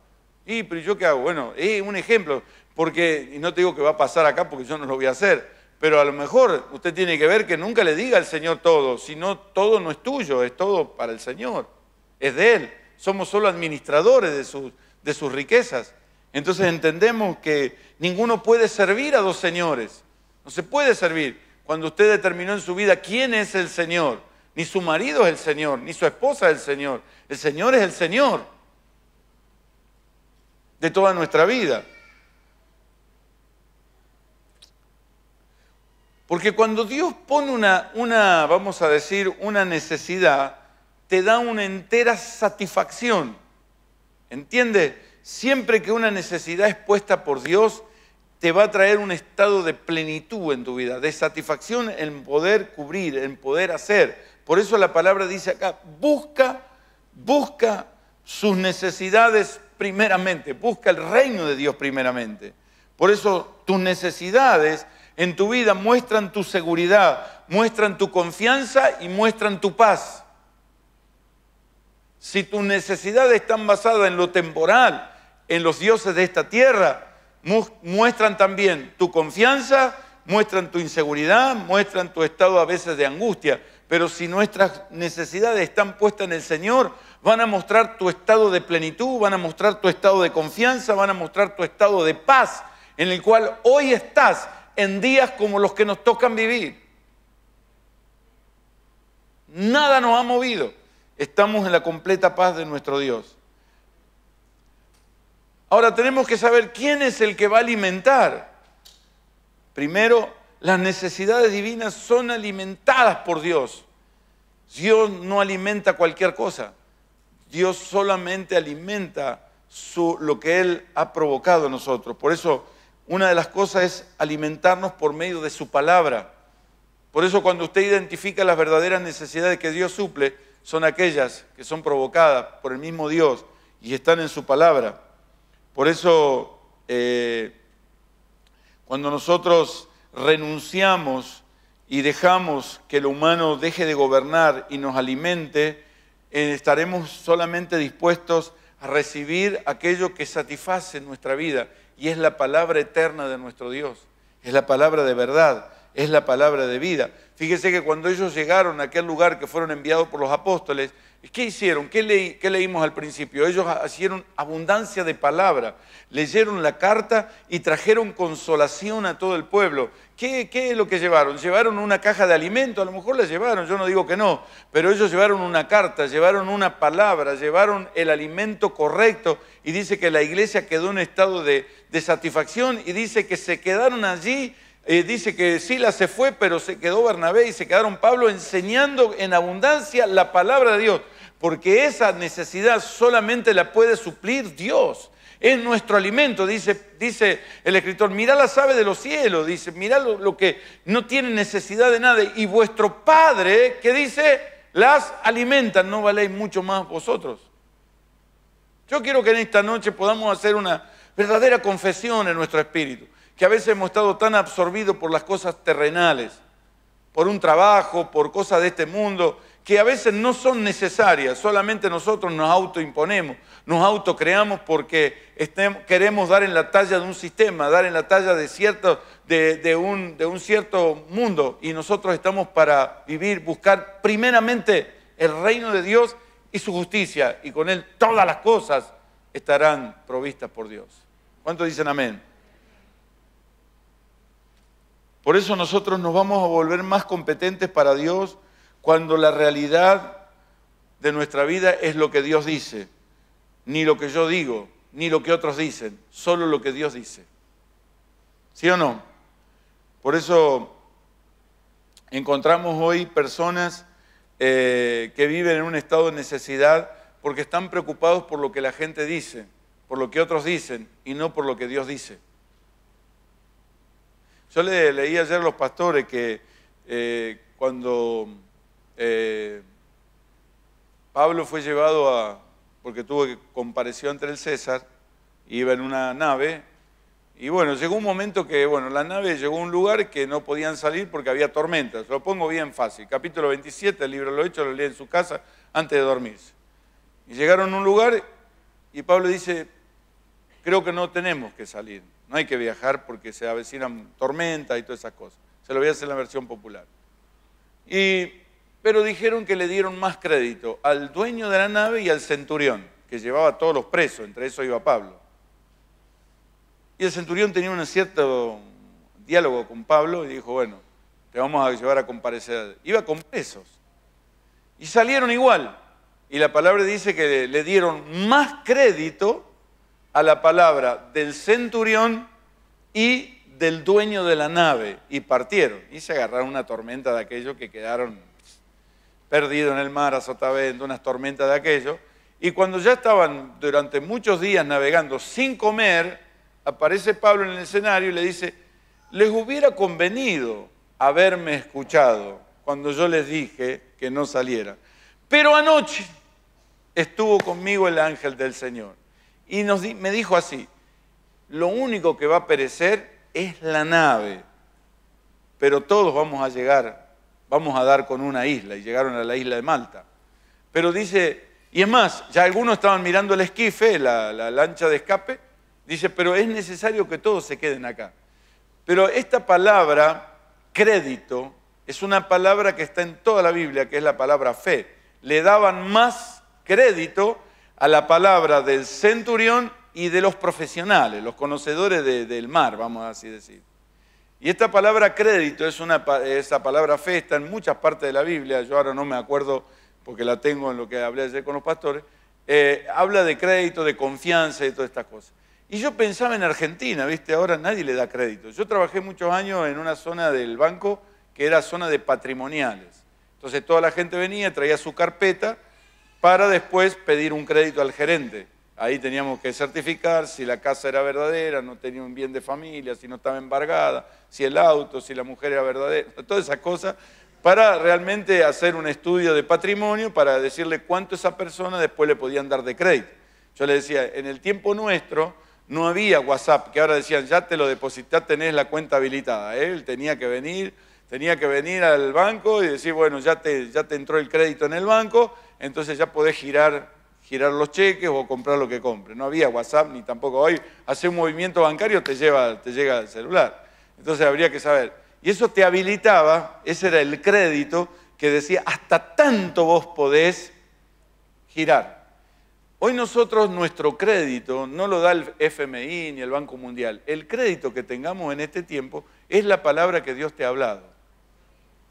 Y, pero yo qué hago? Bueno, es un ejemplo, porque, y no te digo que va a pasar acá porque yo no lo voy a hacer, pero a lo mejor usted tiene que ver que nunca le diga al Señor todo, sino todo no es tuyo, es todo para el Señor, es de Él. Somos solo administradores de sus, de sus riquezas. Entonces entendemos que ninguno puede servir a dos señores, no se puede servir. Cuando usted determinó en su vida quién es el Señor, ni su marido es el Señor, ni su esposa es el Señor. El Señor es el Señor de toda nuestra vida. Porque cuando Dios pone una, vamos a decir, una necesidad, te da una entera satisfacción. ¿Entiendes? Siempre que una necesidad es puesta por Dios, te va a traer un estado de plenitud en tu vida, de satisfacción en poder cubrir, en poder hacer. Por eso la palabra dice acá, busca, busca sus necesidades primeramente, busca el reino de Dios primeramente. Por eso tus necesidades en tu vida muestran tu seguridad, muestran tu confianza y muestran tu paz. Si tus necesidades están basadas en lo temporal, en los dioses de esta tierra, muestran también tu confianza, muestran tu inseguridad, muestran tu estado a veces de angustia, pero si nuestras necesidades están puestas en el Señor, van a mostrar tu estado de plenitud, van a mostrar tu estado de confianza, van a mostrar tu estado de paz, en el cual hoy estás en días como los que nos tocan vivir. Nada nos ha movido. Estamos en la completa paz de nuestro Dios. Ahora tenemos que saber quién es el que va a alimentar. Primero, las necesidades divinas son alimentadas por Dios. Dios no alimenta cualquier cosa. Dios solamente alimenta lo que Él ha provocado en nosotros. Por eso una de las cosas es alimentarnos por medio de su palabra. Por eso cuando usted identifica las verdaderas necesidades que Dios suple, son aquellas que son provocadas por el mismo Dios y están en su palabra. Por eso, eh, cuando nosotros renunciamos y dejamos que lo humano deje de gobernar y nos alimente, eh, estaremos solamente dispuestos a recibir aquello que satisface nuestra vida y es la palabra eterna de nuestro Dios, es la palabra de verdad, es la palabra de vida. Fíjese que cuando ellos llegaron a aquel lugar que fueron enviados por los apóstoles, ¿Qué hicieron? ¿Qué, leímos al principio? Ellos hicieron abundancia de palabra, leyeron la carta y trajeron consolación a todo el pueblo. ¿Qué, es lo que llevaron? Llevaron una caja de alimento, a lo mejor la llevaron, yo no digo que no, pero ellos llevaron una carta, llevaron una palabra, llevaron el alimento correcto y dice que la iglesia quedó en estado de, satisfacción y dice que se quedaron allí eh, dice que Sila se fue, pero se quedó Bernabé y se quedaron Pablo enseñando en abundancia la palabra de Dios porque esa necesidad solamente la puede suplir Dios. Es nuestro alimento, dice, dice el escritor. Mirá las aves de los cielos, dice, mirá lo, lo que no tiene necesidad de nada. Y vuestro Padre, que dice, las alimenta, no valéis mucho más vosotros. Yo quiero que en esta noche podamos hacer una verdadera confesión en nuestro espíritu, que a veces hemos estado tan absorbidos por las cosas terrenales, por un trabajo, por cosas de este mundo, que a veces no son necesarias, solamente nosotros nos autoimponemos, nos autocreamos porque queremos dar en la talla de un sistema, dar en la talla de, cierto, de, un, de un cierto mundo y nosotros estamos para vivir, buscar primeramente el reino de Dios y su justicia y con él todas las cosas estarán provistas por Dios. ¿Cuántos dicen amén? Por eso nosotros nos vamos a volver más competentes para Dios cuando la realidad de nuestra vida es lo que Dios dice, ni lo que yo digo, ni lo que otros dicen, solo lo que Dios dice. ¿Sí o no? Por eso encontramos hoy personas eh, que viven en un estado de necesidad porque están preocupados por lo que la gente dice, por lo que otros dicen y no por lo que Dios dice. Yo le, leí ayer a los pastores que eh, cuando eh, Pablo fue llevado a, porque tuvo que comparecer ante el César, iba en una nave, y bueno, llegó un momento que, bueno, la nave llegó a un lugar que no podían salir porque había tormentas, lo pongo bien fácil, capítulo 27, el libro Lo Hecho, lo leí en su casa antes de dormirse. Y llegaron a un lugar y Pablo dice, creo que no tenemos que salir, no hay que viajar porque se avecinan tormentas y todas esas cosas. Se lo voy a hacer en la versión popular. Y pero dijeron que le dieron más crédito al dueño de la nave y al centurión, que llevaba a todos los presos, entre eso iba Pablo. Y el centurión tenía un cierto diálogo con Pablo y dijo, bueno, te vamos a llevar a comparecer. Iba con presos. Y salieron igual. Y la palabra dice que le dieron más crédito a la palabra del centurión y del dueño de la nave. Y partieron. Y se agarraron una tormenta de aquellos que quedaron perdido en el mar, Sotavento, unas tormentas de aquello. Y cuando ya estaban durante muchos días navegando sin comer, aparece Pablo en el escenario y le dice, les hubiera convenido haberme escuchado cuando yo les dije que no saliera. Pero anoche estuvo conmigo el ángel del Señor y me dijo así, lo único que va a perecer es la nave, pero todos vamos a llegar vamos a dar con una isla y llegaron a la isla de Malta. Pero dice, y es más, ya algunos estaban mirando el esquife, la, lancha de escape, dice, pero es necesario que todos se queden acá. Pero esta palabra, crédito, es una palabra que está en toda la Biblia, que es la palabra fe. Le daban más crédito a la palabra del centurión y de los profesionales, los conocedores del mar, vamos a así decir. Y esta palabra crédito es una esa palabra fe está en muchas partes de la Biblia. Yo ahora no me acuerdo porque la tengo en lo que hablé ayer con los pastores. Eh, habla de crédito, de confianza y todas estas cosas. Y yo pensaba en Argentina, viste, ahora nadie le da crédito. Yo trabajé muchos años en una zona del banco que era zona de patrimoniales. Entonces toda la gente venía, traía su carpeta para después pedir un crédito al gerente. Ahí teníamos que certificar si la casa era verdadera, no tenía un bien de familia, si no estaba embargada, si el auto, si la mujer era verdadera, todas esas cosas, para realmente hacer un estudio de patrimonio, para decirle cuánto esa persona después le podían dar de crédito. Yo le decía, en el tiempo nuestro no había WhatsApp, que ahora decían, ya te lo deposité, tenés la cuenta habilitada. Él tenía que venir, tenía que venir al banco y decir, bueno, ya te, ya te entró el crédito en el banco, entonces ya podés girar girar los cheques o comprar lo que compre. No había WhatsApp ni tampoco hoy. Hacer un movimiento bancario te, lleva, te llega al celular. Entonces habría que saber. Y eso te habilitaba, ese era el crédito que decía, hasta tanto vos podés girar. Hoy nosotros nuestro crédito no lo da el FMI ni el Banco Mundial. El crédito que tengamos en este tiempo es la palabra que Dios te ha hablado.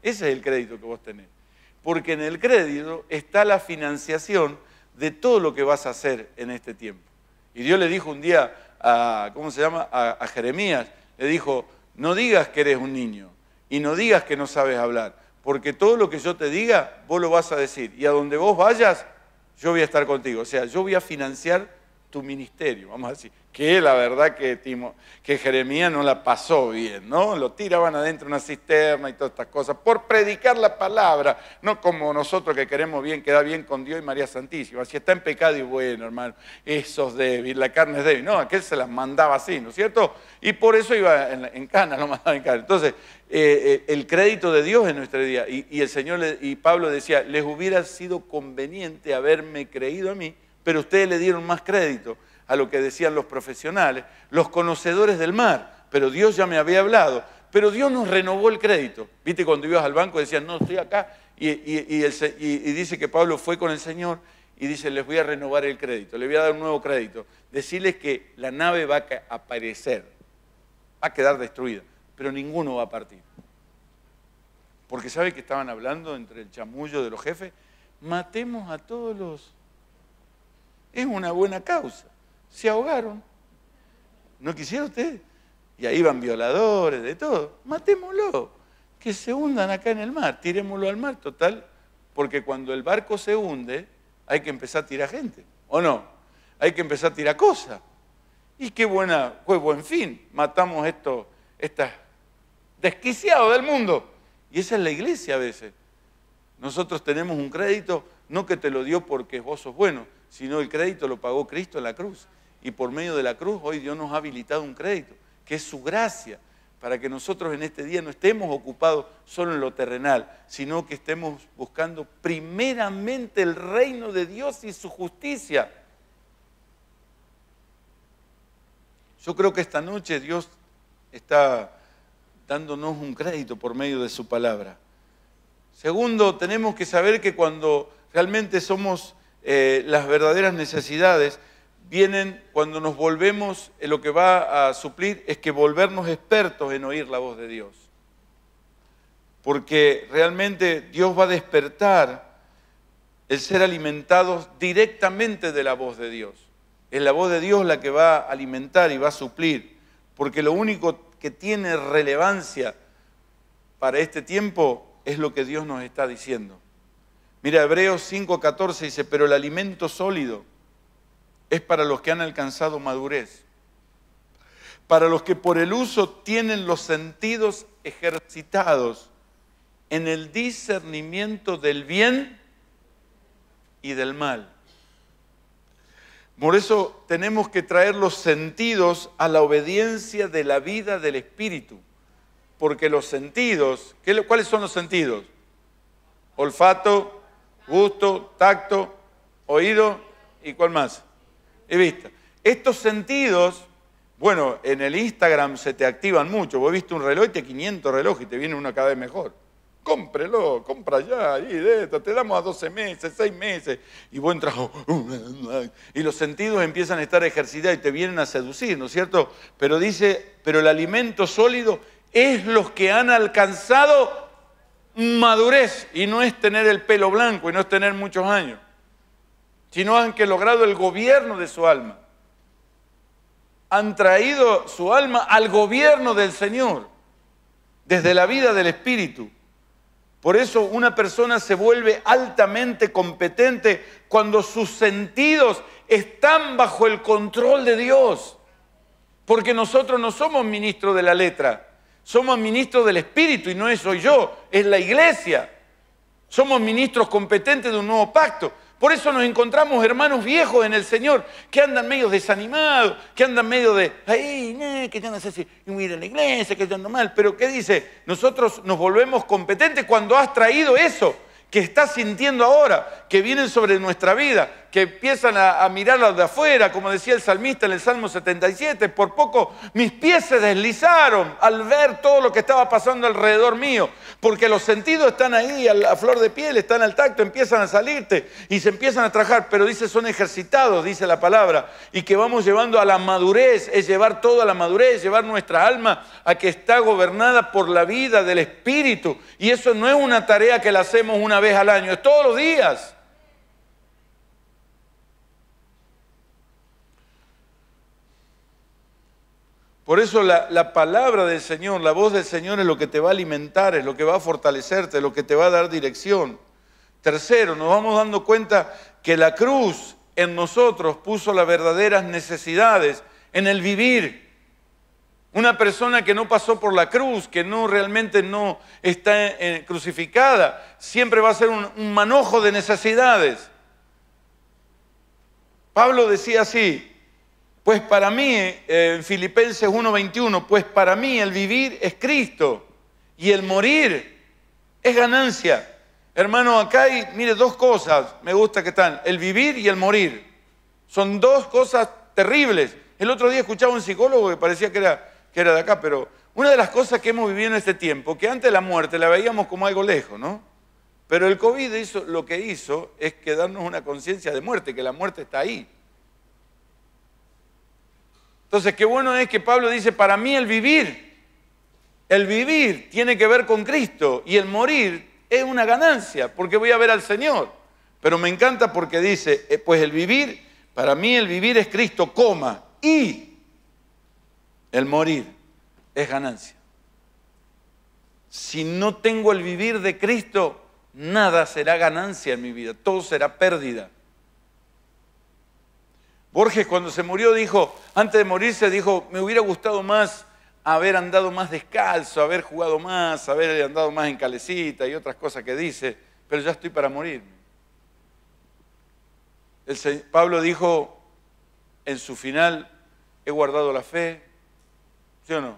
Ese es el crédito que vos tenés. Porque en el crédito está la financiación de todo lo que vas a hacer en este tiempo. Y Dios le dijo un día a, ¿cómo se llama? A, Jeremías, le dijo, no digas que eres un niño y no digas que no sabes hablar, porque todo lo que yo te diga, vos lo vas a decir. Y a donde vos vayas, yo voy a estar contigo. O sea, yo voy a financiar tu ministerio, vamos a decir que la verdad que, que Jeremías no la pasó bien, ¿no? Lo tiraban adentro de una cisterna y todas estas cosas, por predicar la palabra, no como nosotros que queremos bien, queda bien con Dios y María Santísima. Si está en pecado y bueno, hermano, eso es débil, la carne es débil. No, aquel se las mandaba así, ¿no es cierto? Y por eso iba en, cana, lo mandaba en cana. Entonces, eh, eh, el crédito de Dios en nuestro día. Y, el Señor y Pablo decía, les hubiera sido conveniente haberme creído a mí, pero ustedes le dieron más crédito a lo que decían los profesionales, los conocedores del mar, pero Dios ya me había hablado, pero Dios nos renovó el crédito. Viste, cuando ibas al banco decían, no, estoy acá, y, dice que Pablo fue con el Señor y dice, les voy a renovar el crédito, les voy a dar un nuevo crédito, decirles que la nave va a aparecer, va a quedar destruida, pero ninguno va a partir. Porque sabe que estaban hablando entre el chamullo de los jefes, matemos a todos los... Es una buena causa se ahogaron. ¿No quisiera usted? Y ahí van violadores, de todo. Matémoslo, que se hundan acá en el mar, tirémoslo al mar, total, porque cuando el barco se hunde, hay que empezar a tirar gente, ¿o no? Hay que empezar a tirar cosas. Y qué buena, pues buen fin, matamos estos, estas desquiciados del mundo. Y esa es la iglesia a veces. Nosotros tenemos un crédito, no que te lo dio porque vos sos bueno, sino el crédito lo pagó Cristo en la cruz y por medio de la cruz hoy Dios nos ha habilitado un crédito, que es su gracia, para que nosotros en este día no estemos ocupados solo en lo terrenal, sino que estemos buscando primeramente el reino de Dios y su justicia. Yo creo que esta noche Dios está dándonos un crédito por medio de su palabra. Segundo, tenemos que saber que cuando realmente somos eh, las verdaderas necesidades, vienen cuando nos volvemos, eh, lo que va a suplir es que volvernos expertos en oír la voz de Dios. Porque realmente Dios va a despertar el ser alimentados directamente de la voz de Dios. Es la voz de Dios la que va a alimentar y va a suplir. Porque lo único que tiene relevancia para este tiempo es lo que Dios nos está diciendo. Mira, Hebreos 5:14 dice, pero el alimento sólido es para los que han alcanzado madurez, para los que por el uso tienen los sentidos ejercitados en el discernimiento del bien y del mal. Por eso tenemos que traer los sentidos a la obediencia de la vida del Espíritu, porque los sentidos, ¿cuáles son los sentidos? Olfato, gusto, tacto, oído y cuál más? he visto. Estos sentidos, bueno, en el Instagram se te activan mucho. Vos viste un reloj y te 500 relojes y te viene uno cada vez mejor. Cómprelo, compra ya, ahí, de esto, te damos a 12 meses, 6 meses, y buen trabajo. Oh, oh, oh, y los sentidos empiezan a estar ejercitados y te vienen a seducir, ¿no es cierto? Pero dice, pero el alimento sólido es los que han alcanzado madurez y no es tener el pelo blanco y no es tener muchos años sino han que logrado el gobierno de su alma. Han traído su alma al gobierno del Señor, desde la vida del Espíritu. Por eso una persona se vuelve altamente competente cuando sus sentidos están bajo el control de Dios. Porque nosotros no somos ministros de la letra, somos ministros del Espíritu y no soy yo, es la iglesia. Somos ministros competentes de un nuevo pacto. Por eso nos encontramos hermanos viejos en el Señor que andan medio desanimados, que andan medio de, ay, no, que andan así, a la iglesia, que ando mal. Pero ¿qué dice? Nosotros nos volvemos competentes cuando has traído eso que estás sintiendo ahora, que viene sobre nuestra vida, que empiezan a, mirar mirarla de afuera, como decía el salmista en el Salmo 77, por poco mis pies se deslizaron al ver todo lo que estaba pasando alrededor mío, porque los sentidos están ahí, a flor de piel, están al tacto, empiezan a salirte y se empiezan a trajar, pero dice, son ejercitados, dice la palabra, y que vamos llevando a la madurez, es llevar todo a la madurez, llevar nuestra alma a que está gobernada por la vida del Espíritu, y eso no es una tarea que la hacemos una vez al año, es todos los días. Por eso la, palabra del Señor, la voz del Señor es lo que te va a alimentar, es lo que va a fortalecerte, es lo que te va a dar dirección. Tercero, nos vamos dando cuenta que la cruz en nosotros puso las verdaderas necesidades en el vivir. Una persona que no pasó por la cruz, que no realmente no está eh, crucificada, siempre va a ser un, un manojo de necesidades. Pablo decía así, pues para mí, eh, en Filipenses 1:21, pues para mí el vivir es Cristo y el morir es ganancia. Hermano, acá hay, mire, dos cosas, me gusta que están, el vivir y el morir. Son dos cosas terribles. El otro día escuchaba a un psicólogo que parecía que era, que era de acá, pero una de las cosas que hemos vivido en este tiempo, que antes la muerte la veíamos como algo lejos, ¿no? Pero el COVID hizo, lo que hizo es que darnos una conciencia de muerte, que la muerte está ahí. Entonces, qué bueno es que Pablo dice, para mí el vivir, el vivir tiene que ver con Cristo y el morir es una ganancia, porque voy a ver al Señor. Pero me encanta porque dice, eh, pues el vivir, para mí el vivir es Cristo, coma, y el morir es ganancia. Si no tengo el vivir de Cristo, nada será ganancia en mi vida, todo será pérdida. Borges cuando se murió dijo, antes de morirse dijo, me hubiera gustado más haber andado más descalzo, haber jugado más, haber andado más en calecita y otras cosas que dice, pero ya estoy para morir. El Pablo dijo en su final, he guardado la fe, ¿sí o no?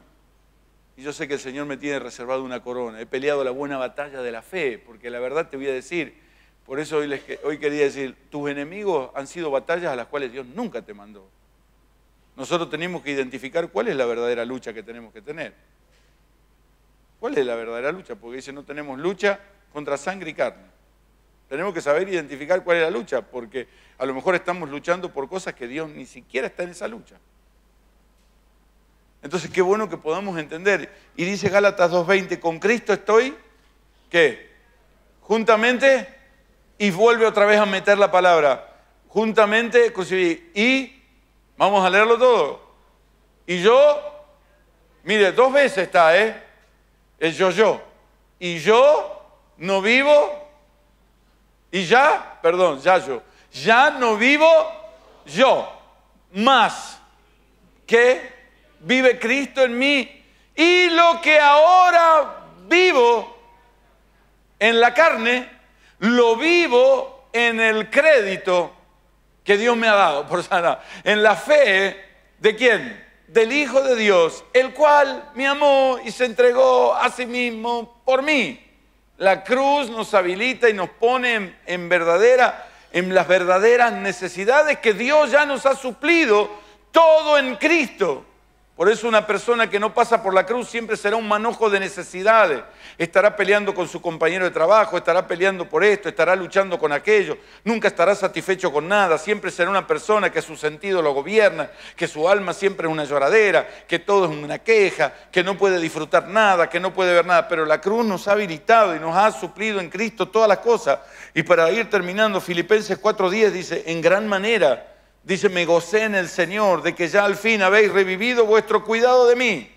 Y yo sé que el Señor me tiene reservado una corona, he peleado la buena batalla de la fe, porque la verdad te voy a decir, por eso hoy, les, hoy quería decir, tus enemigos han sido batallas a las cuales Dios nunca te mandó. Nosotros tenemos que identificar cuál es la verdadera lucha que tenemos que tener. ¿Cuál es la verdadera lucha? Porque dice, no tenemos lucha contra sangre y carne. Tenemos que saber identificar cuál es la lucha, porque a lo mejor estamos luchando por cosas que Dios ni siquiera está en esa lucha. Entonces, qué bueno que podamos entender. Y dice Gálatas 2.20, con Cristo estoy, ¿qué? Juntamente y vuelve otra vez a meter la palabra. Juntamente Y, vamos a leerlo todo. Y yo, mire, dos veces está, ¿eh? El yo-yo. Y yo no vivo. Y ya, perdón, ya yo. Ya no vivo yo. Más que vive Cristo en mí. Y lo que ahora vivo en la carne, lo vivo en el crédito que Dios me ha dado, por sana, en la fe de quién? Del Hijo de Dios, el cual me amó y se entregó a sí mismo por mí. La cruz nos habilita y nos pone en, en verdadera en las verdaderas necesidades que Dios ya nos ha suplido todo en Cristo. Por eso una persona que no pasa por la cruz siempre será un manojo de necesidades. Estará peleando con su compañero de trabajo, estará peleando por esto, estará luchando con aquello, nunca estará satisfecho con nada, siempre será una persona que su sentido lo gobierna, que su alma siempre es una lloradera, que todo es una queja, que no puede disfrutar nada, que no puede ver nada. Pero la cruz nos ha habilitado y nos ha suplido en Cristo todas las cosas. Y para ir terminando, Filipenses 4.10 dice, en gran manera Dice, me gocé en el Señor de que ya al fin habéis revivido vuestro cuidado de mí.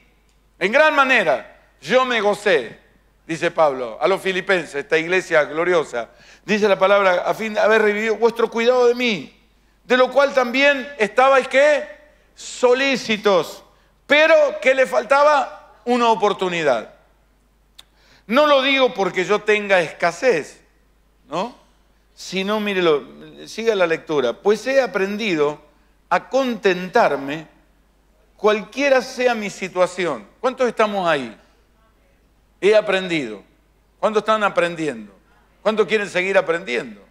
En gran manera, yo me gocé, dice Pablo, a los filipenses, esta iglesia gloriosa. Dice la palabra, a fin de haber revivido vuestro cuidado de mí, de lo cual también estabais qué? Solícitos, pero que le faltaba una oportunidad. No lo digo porque yo tenga escasez, ¿no? Si no, mírelo, siga la lectura. Pues he aprendido a contentarme cualquiera sea mi situación. ¿Cuántos estamos ahí? He aprendido. ¿Cuántos están aprendiendo? ¿Cuántos quieren seguir aprendiendo?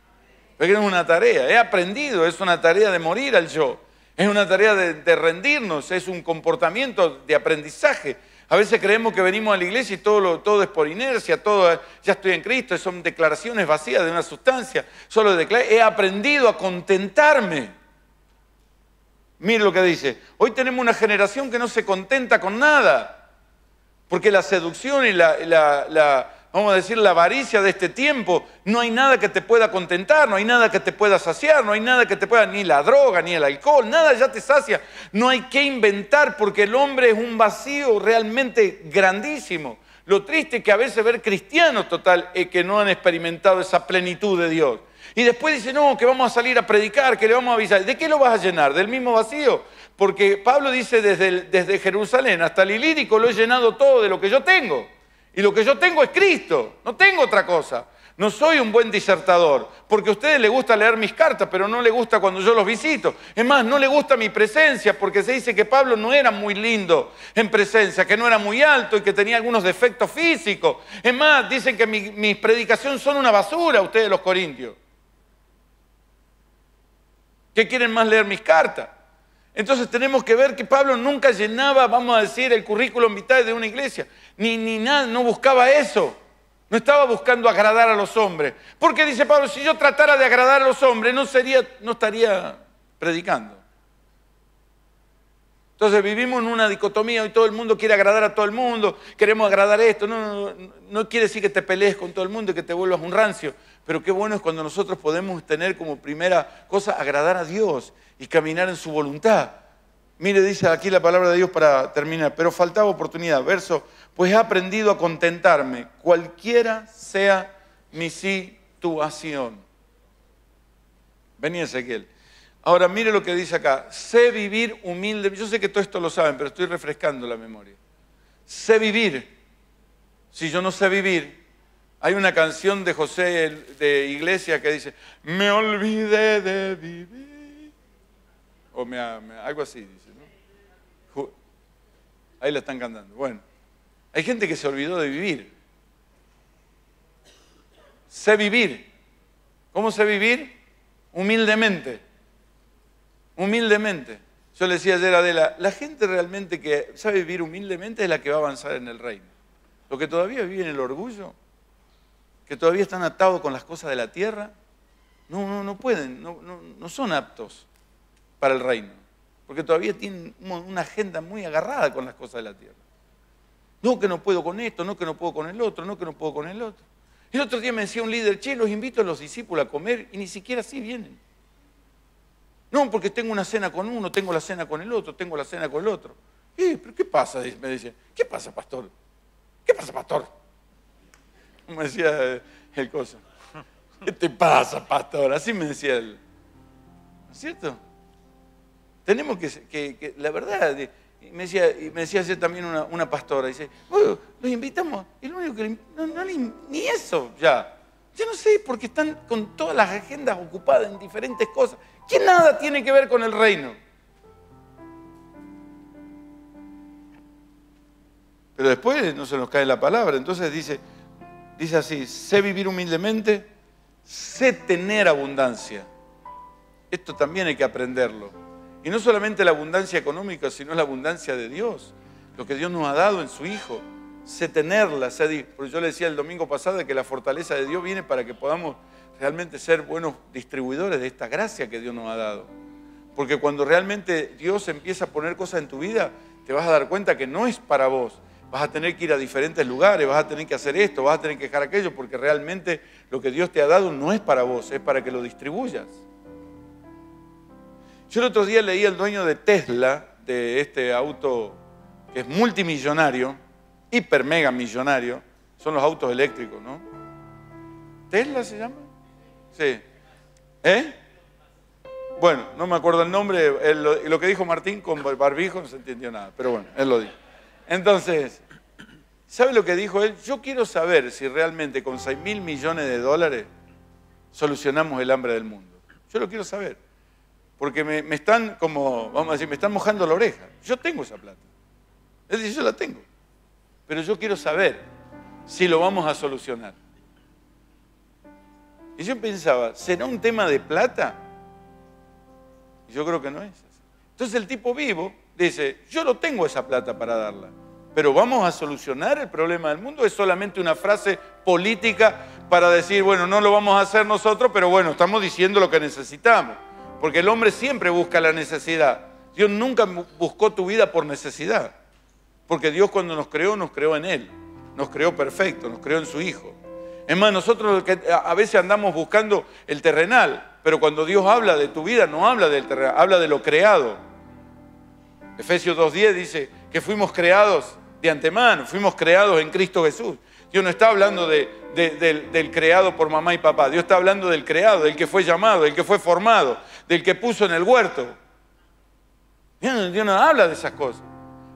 Porque es una tarea. He aprendido, es una tarea de morir al yo. Es una tarea de, de rendirnos, es un comportamiento de aprendizaje. A veces creemos que venimos a la iglesia y todo, todo es por inercia, todo eh, ya estoy en Cristo, son declaraciones vacías de una sustancia. Solo he aprendido a contentarme. Mire lo que dice, hoy tenemos una generación que no se contenta con nada, porque la seducción y la, la vamos a decir, la avaricia de este tiempo, no hay nada que te pueda contentar, no hay nada que te pueda saciar, no hay nada que te pueda, ni la droga, ni el alcohol, nada ya te sacia. No hay que inventar porque el hombre es un vacío realmente grandísimo. Lo triste es que a veces ver cristianos total es que no han experimentado esa plenitud de Dios. Y después dice, no, que vamos a salir a predicar, que le vamos a avisar. ¿De qué lo vas a llenar? ¿Del mismo vacío? Porque Pablo dice, desde, desde Jerusalén hasta el Ilírico, lo he llenado todo de lo que yo tengo. Y lo que yo tengo es Cristo, no tengo otra cosa. No soy un buen disertador, porque a ustedes les gusta leer mis cartas, pero no les gusta cuando yo los visito. Es más, no les gusta mi presencia, porque se dice que Pablo no era muy lindo en presencia, que no era muy alto y que tenía algunos defectos físicos. Es más, dicen que mis predicaciones son una basura, ustedes los corintios. ¿Qué quieren más leer mis cartas? Entonces tenemos que ver que Pablo nunca llenaba, vamos a decir, el currículum vitae de una iglesia, ni, ni nada, no buscaba eso. No estaba buscando agradar a los hombres. Porque dice Pablo, si yo tratara de agradar a los hombres, no, sería, no estaría predicando. Entonces vivimos en una dicotomía, y todo el mundo quiere agradar a todo el mundo, queremos agradar esto. no, no quiere decir que te pelees con todo el mundo y que te vuelvas un rancio, pero qué bueno es cuando nosotros podemos tener como primera cosa agradar a Dios y caminar en su voluntad. Mire, dice aquí la palabra de Dios para terminar, pero faltaba oportunidad. Verso, pues he aprendido a contentarme, cualquiera sea mi situación. Vení Ezequiel. Ahora mire lo que dice acá, sé vivir humilde. Yo sé que todo esto lo saben, pero estoy refrescando la memoria. Sé vivir. Si yo no sé vivir, hay una canción de José de Iglesia que dice, me olvidé de vivir. O algo así dice, ¿no? Ahí la están cantando. Bueno, hay gente que se olvidó de vivir. Sé vivir. ¿Cómo sé vivir? Humildemente. Humildemente. Yo le decía ayer a Adela, la gente realmente que sabe vivir humildemente es la que va a avanzar en el reino. Lo que todavía vive en el orgullo que todavía están atados con las cosas de la tierra, no, no, no pueden, no, no, no son aptos para el reino, porque todavía tienen una agenda muy agarrada con las cosas de la tierra. No que no puedo con esto, no que no puedo con el otro, no que no puedo con el otro. El otro día me decía un líder, che, los invito a los discípulos a comer y ni siquiera así vienen. No, porque tengo una cena con uno, tengo la cena con el otro, tengo la cena con el otro. Eh, pero ¿qué pasa? Me dice ¿qué pasa, pastor? ¿Qué pasa, pastor? me decía el cosa. ¿Qué te pasa, pastora? Así me decía él. ¿No es cierto? Tenemos que, la verdad, y me decía, y también una, pastora, dice, bueno, los invitamos, y lo único que no, ni eso ya. Ya no sé, porque están con todas las agendas ocupadas en diferentes cosas, que nada tiene que ver con el reino. Pero después no se nos cae la palabra, entonces dice, Dice así, sé vivir humildemente, sé tener abundancia. Esto también hay que aprenderlo. Y no solamente la abundancia económica, sino la abundancia de Dios, lo que Dios nos ha dado en su Hijo. Sé tenerla, sé, porque yo le decía el domingo pasado que la fortaleza de Dios viene para que podamos realmente ser buenos distribuidores de esta gracia que Dios nos ha dado. Porque cuando realmente Dios empieza a poner cosas en tu vida, te vas a dar cuenta que no es para vos, vas a tener que ir a diferentes lugares, vas a tener que hacer esto, vas a tener que dejar aquello, porque realmente lo que Dios te ha dado no es para vos, es para que lo distribuyas. Yo el otro día leí al dueño de Tesla, de este auto que es multimillonario, hiper mega millonario, son los autos eléctricos, ¿no? ¿Tesla se llama? Sí. ¿Eh? Bueno, no me acuerdo el nombre, lo, que dijo Martín con barbijo no se entendió nada, pero bueno, él lo dijo. Entonces, ¿Sabe lo que dijo él? Yo quiero saber si realmente con 6 mil millones de dólares solucionamos el hambre del mundo. Yo lo quiero saber. Porque me, están como, vamos a decir, me están mojando la oreja. Yo tengo esa plata. Él dice, yo la tengo. Pero yo quiero saber si lo vamos a solucionar. Y yo pensaba, ¿será un tema de plata? Y yo creo que no es. Entonces el tipo vivo dice, yo no tengo esa plata para darla pero vamos a solucionar el problema del mundo. Es solamente una frase política para decir, bueno, no lo vamos a hacer nosotros, pero bueno, estamos diciendo lo que necesitamos. Porque el hombre siempre busca la necesidad. Dios nunca buscó tu vida por necesidad. Porque Dios cuando nos creó, nos creó en Él. Nos creó perfecto, nos creó en su Hijo. Es más, nosotros a veces andamos buscando el terrenal, pero cuando Dios habla de tu vida, no habla del terrenal, habla de lo creado. Efesios 2.10 dice que fuimos creados antemano, fuimos creados en Cristo Jesús. Dios no está hablando del, creado por mamá y papá, Dios está hablando del creado, del que fue llamado, del que fue formado, del que puso en el huerto. Dios no, habla de esas cosas.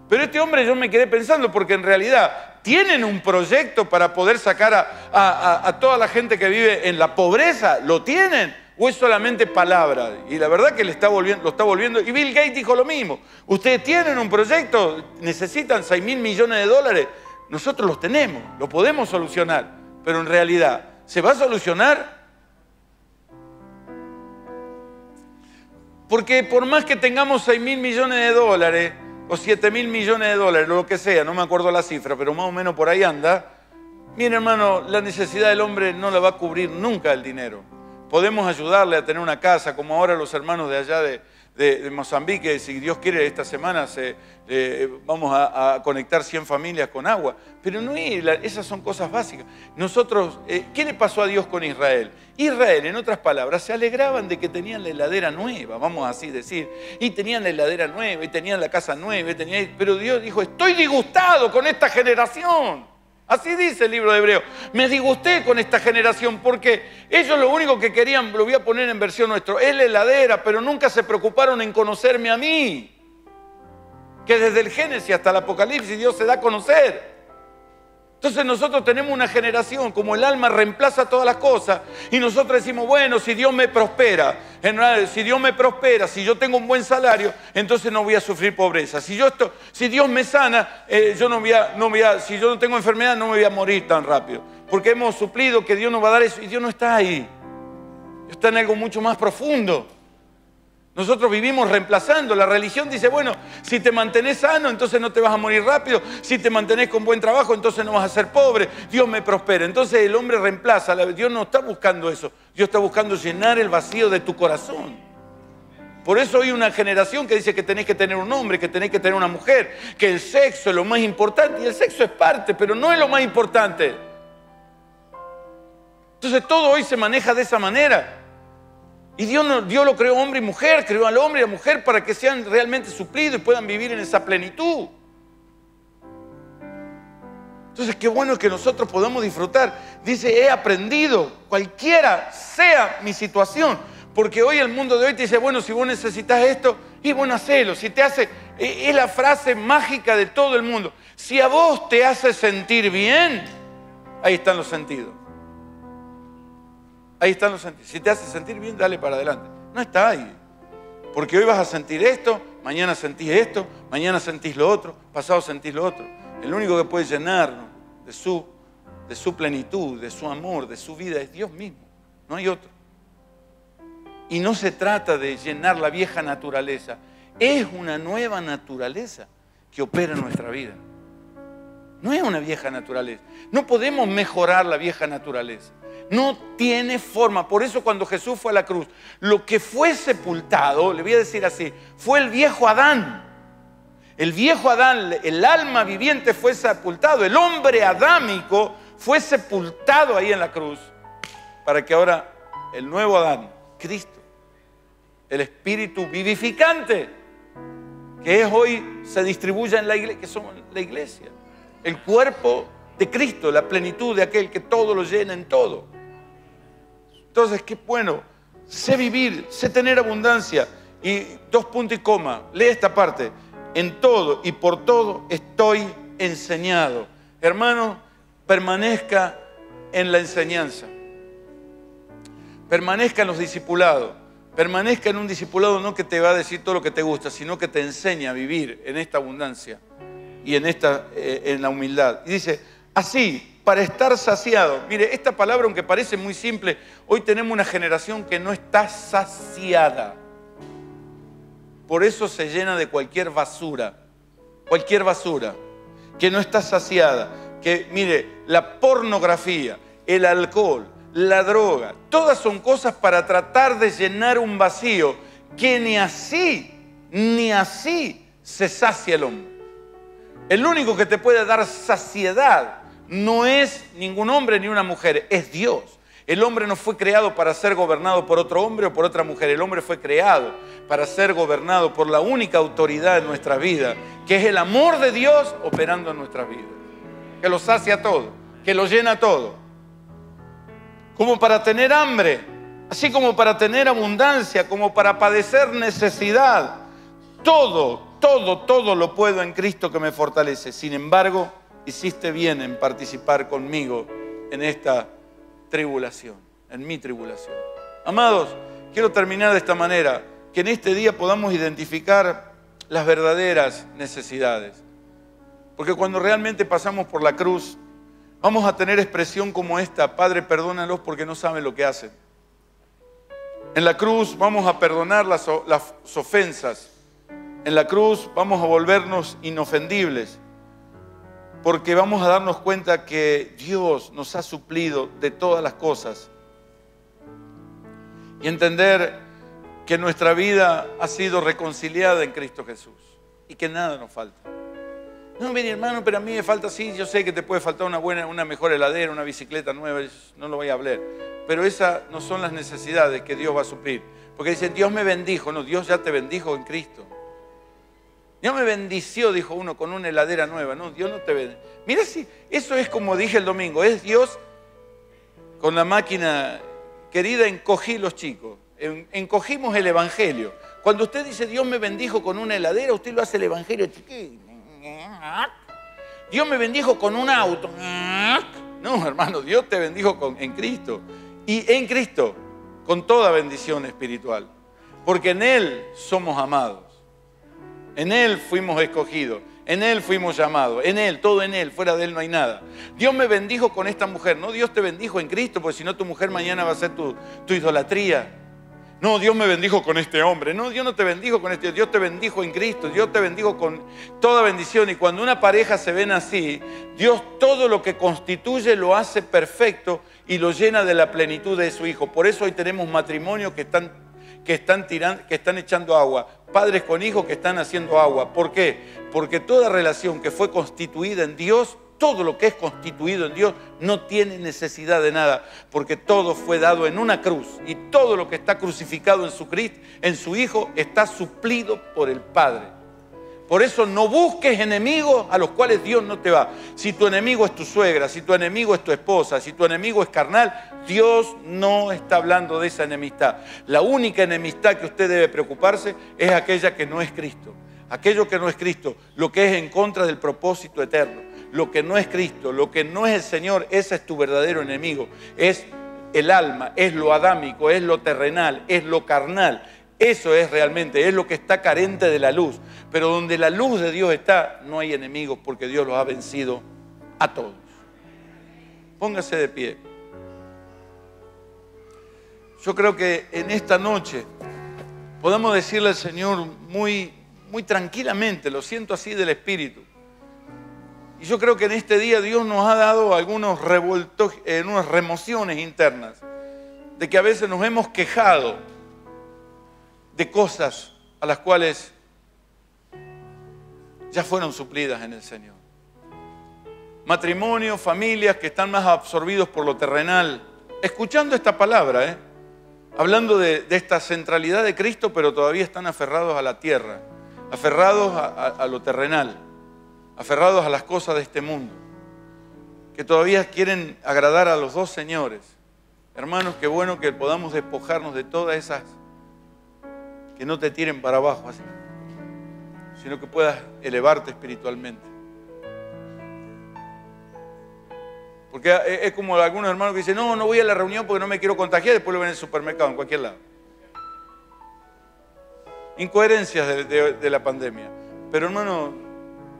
Pero este hombre yo me quedé pensando porque en realidad tienen un proyecto para poder sacar a, a, toda la gente que vive en la pobreza, lo tienen o es solamente palabra. Y la verdad que le está volviendo, lo está volviendo. Y Bill Gates dijo lo mismo. Ustedes tienen un proyecto, necesitan 6 mil millones de dólares. Nosotros los tenemos, lo podemos solucionar. Pero en realidad, ¿se va a solucionar? Porque por más que tengamos 6 mil millones de dólares, o 7 mil millones de dólares, o lo que sea, no me acuerdo la cifra, pero más o menos por ahí anda, mire hermano, la necesidad del hombre no la va a cubrir nunca el dinero podemos ayudarle a tener una casa, como ahora los hermanos de allá de, Mozambique, si Dios quiere, esta semana se, eh, vamos a, conectar 100 familias con agua. Pero no esas son cosas básicas. Nosotros, eh, ¿qué le pasó a Dios con Israel? Israel, en otras palabras, se alegraban de que tenían la heladera nueva, vamos así decir, y tenían la heladera nueva, y tenían la casa nueva, tenían... pero Dios dijo, estoy disgustado con esta generación. Así dice el libro de Hebreo. Me disgusté con esta generación porque ellos lo único que querían, lo voy a poner en versión nuestro, es la heladera, pero nunca se preocuparon en conocerme a mí. Que desde el Génesis hasta el Apocalipsis Dios se da a conocer. Entonces nosotros tenemos una generación como el alma reemplaza todas las cosas y nosotros decimos, bueno, si Dios me prospera, si Dios me prospera, si yo tengo un buen salario, entonces no voy a sufrir pobreza. Si, Dios me sana, eh, yo no voy si yo no tengo enfermedad, no me voy a morir tan rápido. Porque hemos suplido que Dios nos va a dar eso y Dios no está ahí. Está en algo mucho más profundo. Nosotros vivimos reemplazando. La religión dice, bueno, si te mantenés sano, entonces no te vas a morir rápido. Si te mantenés con buen trabajo, entonces no vas a ser pobre. Dios me prospera. Entonces el hombre reemplaza. Dios no está buscando eso. Dios está buscando llenar el vacío de tu corazón. Por eso hay una generación que dice que tenés que tener un hombre, que tenés que tener una mujer, que el sexo es lo más importante. Y el sexo es parte, pero no es lo más importante. Entonces todo hoy se maneja de esa manera. Y Dios, lo creó hombre y mujer, creó al hombre y a la mujer para que sean realmente suplidos y puedan vivir en esa plenitud. Entonces, qué bueno que nosotros podamos disfrutar. Dice, he aprendido, cualquiera sea mi situación. Porque hoy el mundo de hoy te dice, bueno, si vos necesitas esto, y bueno, hacelo. Si te hace, e, es la frase mágica de todo el mundo. Si a vos te hace sentir bien, ahí están los sentidos. Ahí están los sentidos. Si te hace sentir bien, dale para adelante. No está ahí. Porque hoy vas a sentir esto, mañana sentís esto, mañana sentís lo otro, pasado sentís lo otro. El único que puede llenarnos de su, de su plenitud, de su amor, de su vida, es Dios mismo. No hay otro. Y no se trata de llenar la vieja naturaleza. Es una nueva naturaleza que opera en nuestra vida. No es una vieja naturaleza. No podemos mejorar la vieja naturaleza no tiene forma. Por eso cuando Jesús fue a la cruz, lo que fue sepultado, le voy a decir así, fue el viejo Adán. El viejo Adán, el alma viviente fue sepultado. El hombre adámico fue sepultado ahí en la cruz para que ahora el nuevo Adán, Cristo, el espíritu vivificante que es hoy se distribuya en la iglesia, que somos la iglesia, el cuerpo de Cristo, la plenitud de aquel que todo lo llena en todo. Entonces, qué bueno, sé vivir, sé tener abundancia. Y dos puntos y coma, lee esta parte. En todo y por todo estoy enseñado. Hermano, permanezca en la enseñanza. Permanezca en los discipulados. Permanezca en un discipulado no que te va a decir todo lo que te gusta, sino que te enseña a vivir en esta abundancia y en, esta, eh, en la humildad. Y dice, Así, para estar saciado. Mire, esta palabra, aunque parece muy simple, hoy tenemos una generación que no está saciada. Por eso se llena de cualquier basura, cualquier basura, que no está saciada. Que, mire, la pornografía, el alcohol, la droga, todas son cosas para tratar de llenar un vacío que ni así, ni así se sacia el hombre. El único que te puede dar saciedad no es ningún hombre ni una mujer, es Dios. El hombre no fue creado para ser gobernado por otro hombre o por otra mujer. El hombre fue creado para ser gobernado por la única autoridad en nuestra vida, que es el amor de Dios operando en nuestra vida. Que lo sacia todo, que lo llena todo. Como para tener hambre, así como para tener abundancia, como para padecer necesidad. Todo, todo, todo lo puedo en Cristo que me fortalece. Sin embargo, hiciste bien en participar conmigo en esta tribulación, en mi tribulación. Amados, quiero terminar de esta manera, que en este día podamos identificar las verdaderas necesidades. Porque cuando realmente pasamos por la cruz, vamos a tener expresión como esta, Padre, perdónalos porque no saben lo que hacen. En la cruz vamos a perdonar las, las ofensas, en la cruz vamos a volvernos inofendibles porque vamos a darnos cuenta que Dios nos ha suplido de todas las cosas. Y entender que nuestra vida ha sido reconciliada en Cristo Jesús y que nada nos falta. No, mi hermano, pero a mí me falta sí, yo sé que te puede faltar una buena, una mejor heladera, una bicicleta nueva, no lo voy a hablar. Pero esas no son las necesidades que Dios va a suplir. Porque dicen, Dios me bendijo, no, Dios ya te bendijo en Cristo. Dios me bendició, dijo uno, con una heladera nueva. No, Dios no te bendició. Mira si, eso es como dije el domingo, es Dios con la máquina, querida, encogí los chicos, encogimos el Evangelio. Cuando usted dice Dios me bendijo con una heladera, usted lo hace el Evangelio Dios me bendijo con un auto. No, hermano, Dios te bendijo en Cristo. Y en Cristo, con toda bendición espiritual. Porque en Él somos amados. En Él fuimos escogidos. En Él fuimos llamados, en Él, todo en Él, fuera de Él no hay nada. Dios me bendijo con esta mujer, no Dios te bendijo en Cristo, porque si no tu mujer mañana va a ser tu, idolatría. No, Dios me bendijo con este hombre. No, Dios no te bendijo con este. Dios te bendijo en Cristo. Dios te bendijo con toda bendición. Y cuando una pareja se ven así, Dios todo lo que constituye lo hace perfecto y lo llena de la plenitud de su Hijo. Por eso hoy tenemos matrimonios que están, que están, tirando, que están echando agua padres con hijos que están haciendo agua. ¿Por qué? Porque toda relación que fue constituida en Dios, todo lo que es constituido en Dios, no tiene necesidad de nada, porque todo fue dado en una cruz y todo lo que está crucificado en su, Cristo, en su Hijo está suplido por el Padre. Por eso no busques enemigos a los cuales Dios no te va. Si tu enemigo es tu suegra, si tu enemigo es tu esposa, si tu enemigo es carnal, Dios no está hablando de esa enemistad. La única enemistad que usted debe preocuparse es aquella que no es Cristo. Aquello que no es Cristo, lo que es en contra del propósito eterno, lo que no es Cristo, lo que no es el Señor, ese es tu verdadero enemigo. Es el alma, es lo adámico, es lo terrenal, es lo carnal eso es realmente, es lo que está carente de la luz. Pero donde la luz de Dios está, no hay enemigos porque Dios los ha vencido a todos. Póngase de pie. Yo creo que en esta noche podemos decirle al Señor muy, muy tranquilamente, lo siento así del Espíritu. Y yo creo que en este día Dios nos ha dado algunos revoltos, eh, unas remociones internas, de que a veces nos hemos quejado de cosas a las cuales ya fueron suplidas en el Señor. Matrimonio, familias que están más absorbidos por lo terrenal. Escuchando esta palabra, ¿eh? hablando de, esta centralidad de Cristo, pero todavía están aferrados a la tierra, aferrados a, a lo terrenal, aferrados a las cosas de este mundo, que todavía quieren agradar a los dos señores. Hermanos, qué bueno que podamos despojarnos de todas esas que no te tiren para abajo así, sino que puedas elevarte espiritualmente. Porque e, es como algunos hermanos que dicen, no, no voy a la reunión porque no me quiero contagiar, después lo ven en el supermercado, en cualquier lado. Incoherencias de la pandemia. Pero hermano,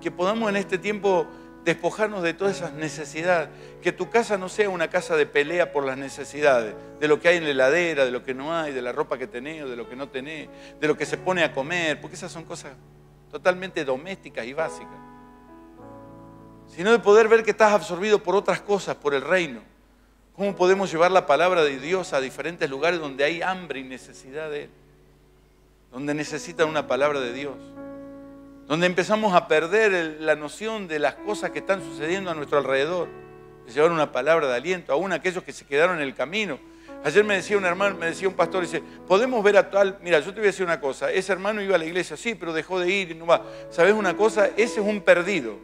que podamos en este tiempo despojarnos de todas esas necesidades. Que tu casa no sea una casa de pelea por las necesidades, de lo que hay en la heladera, de lo que no hay, de la ropa que tenés o de lo que no tenés, de lo que se pone a comer, porque esas son cosas totalmente domésticas y básicas. Sino de poder ver que estás absorbido por otras cosas, por el reino. ¿Cómo podemos llevar la palabra de Dios a diferentes lugares donde hay hambre y necesidad de Él? Donde necesitan una palabra de Dios donde empezamos a perder la noción de las cosas que están sucediendo a nuestro alrededor. De llevar una palabra de aliento, aún aquellos que se quedaron en el camino. Ayer me decía un hermano, me decía un pastor, dice, podemos ver a mira, yo te voy a decir una cosa, ese hermano iba a la iglesia, sí, pero dejó de ir, y no va. ¿Sabes una cosa? Ese es un perdido.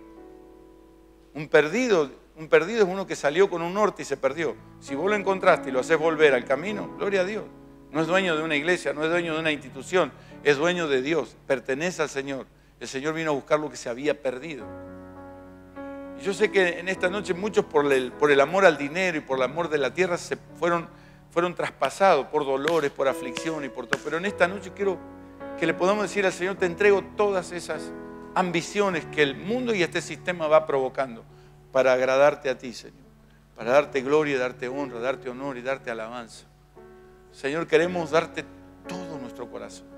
Un perdido, un perdido es uno que salió con un norte y se perdió. Si vos lo encontraste y lo haces volver al camino, gloria a Dios. No es dueño de una iglesia, no es dueño de una institución, es dueño de Dios, pertenece al Señor. El Señor vino a buscar lo que se había perdido. Y yo sé que en esta noche muchos por el, amor al dinero y por el amor de la tierra se fueron, fueron traspasados por dolores, por aflicción y por todo. Pero en esta noche quiero que le podamos decir al Señor, te entrego todas esas ambiciones que el mundo y este sistema va provocando para agradarte a ti, Señor, para darte gloria, darte honra, darte honor y darte alabanza. Señor, queremos darte todo nuestro corazón.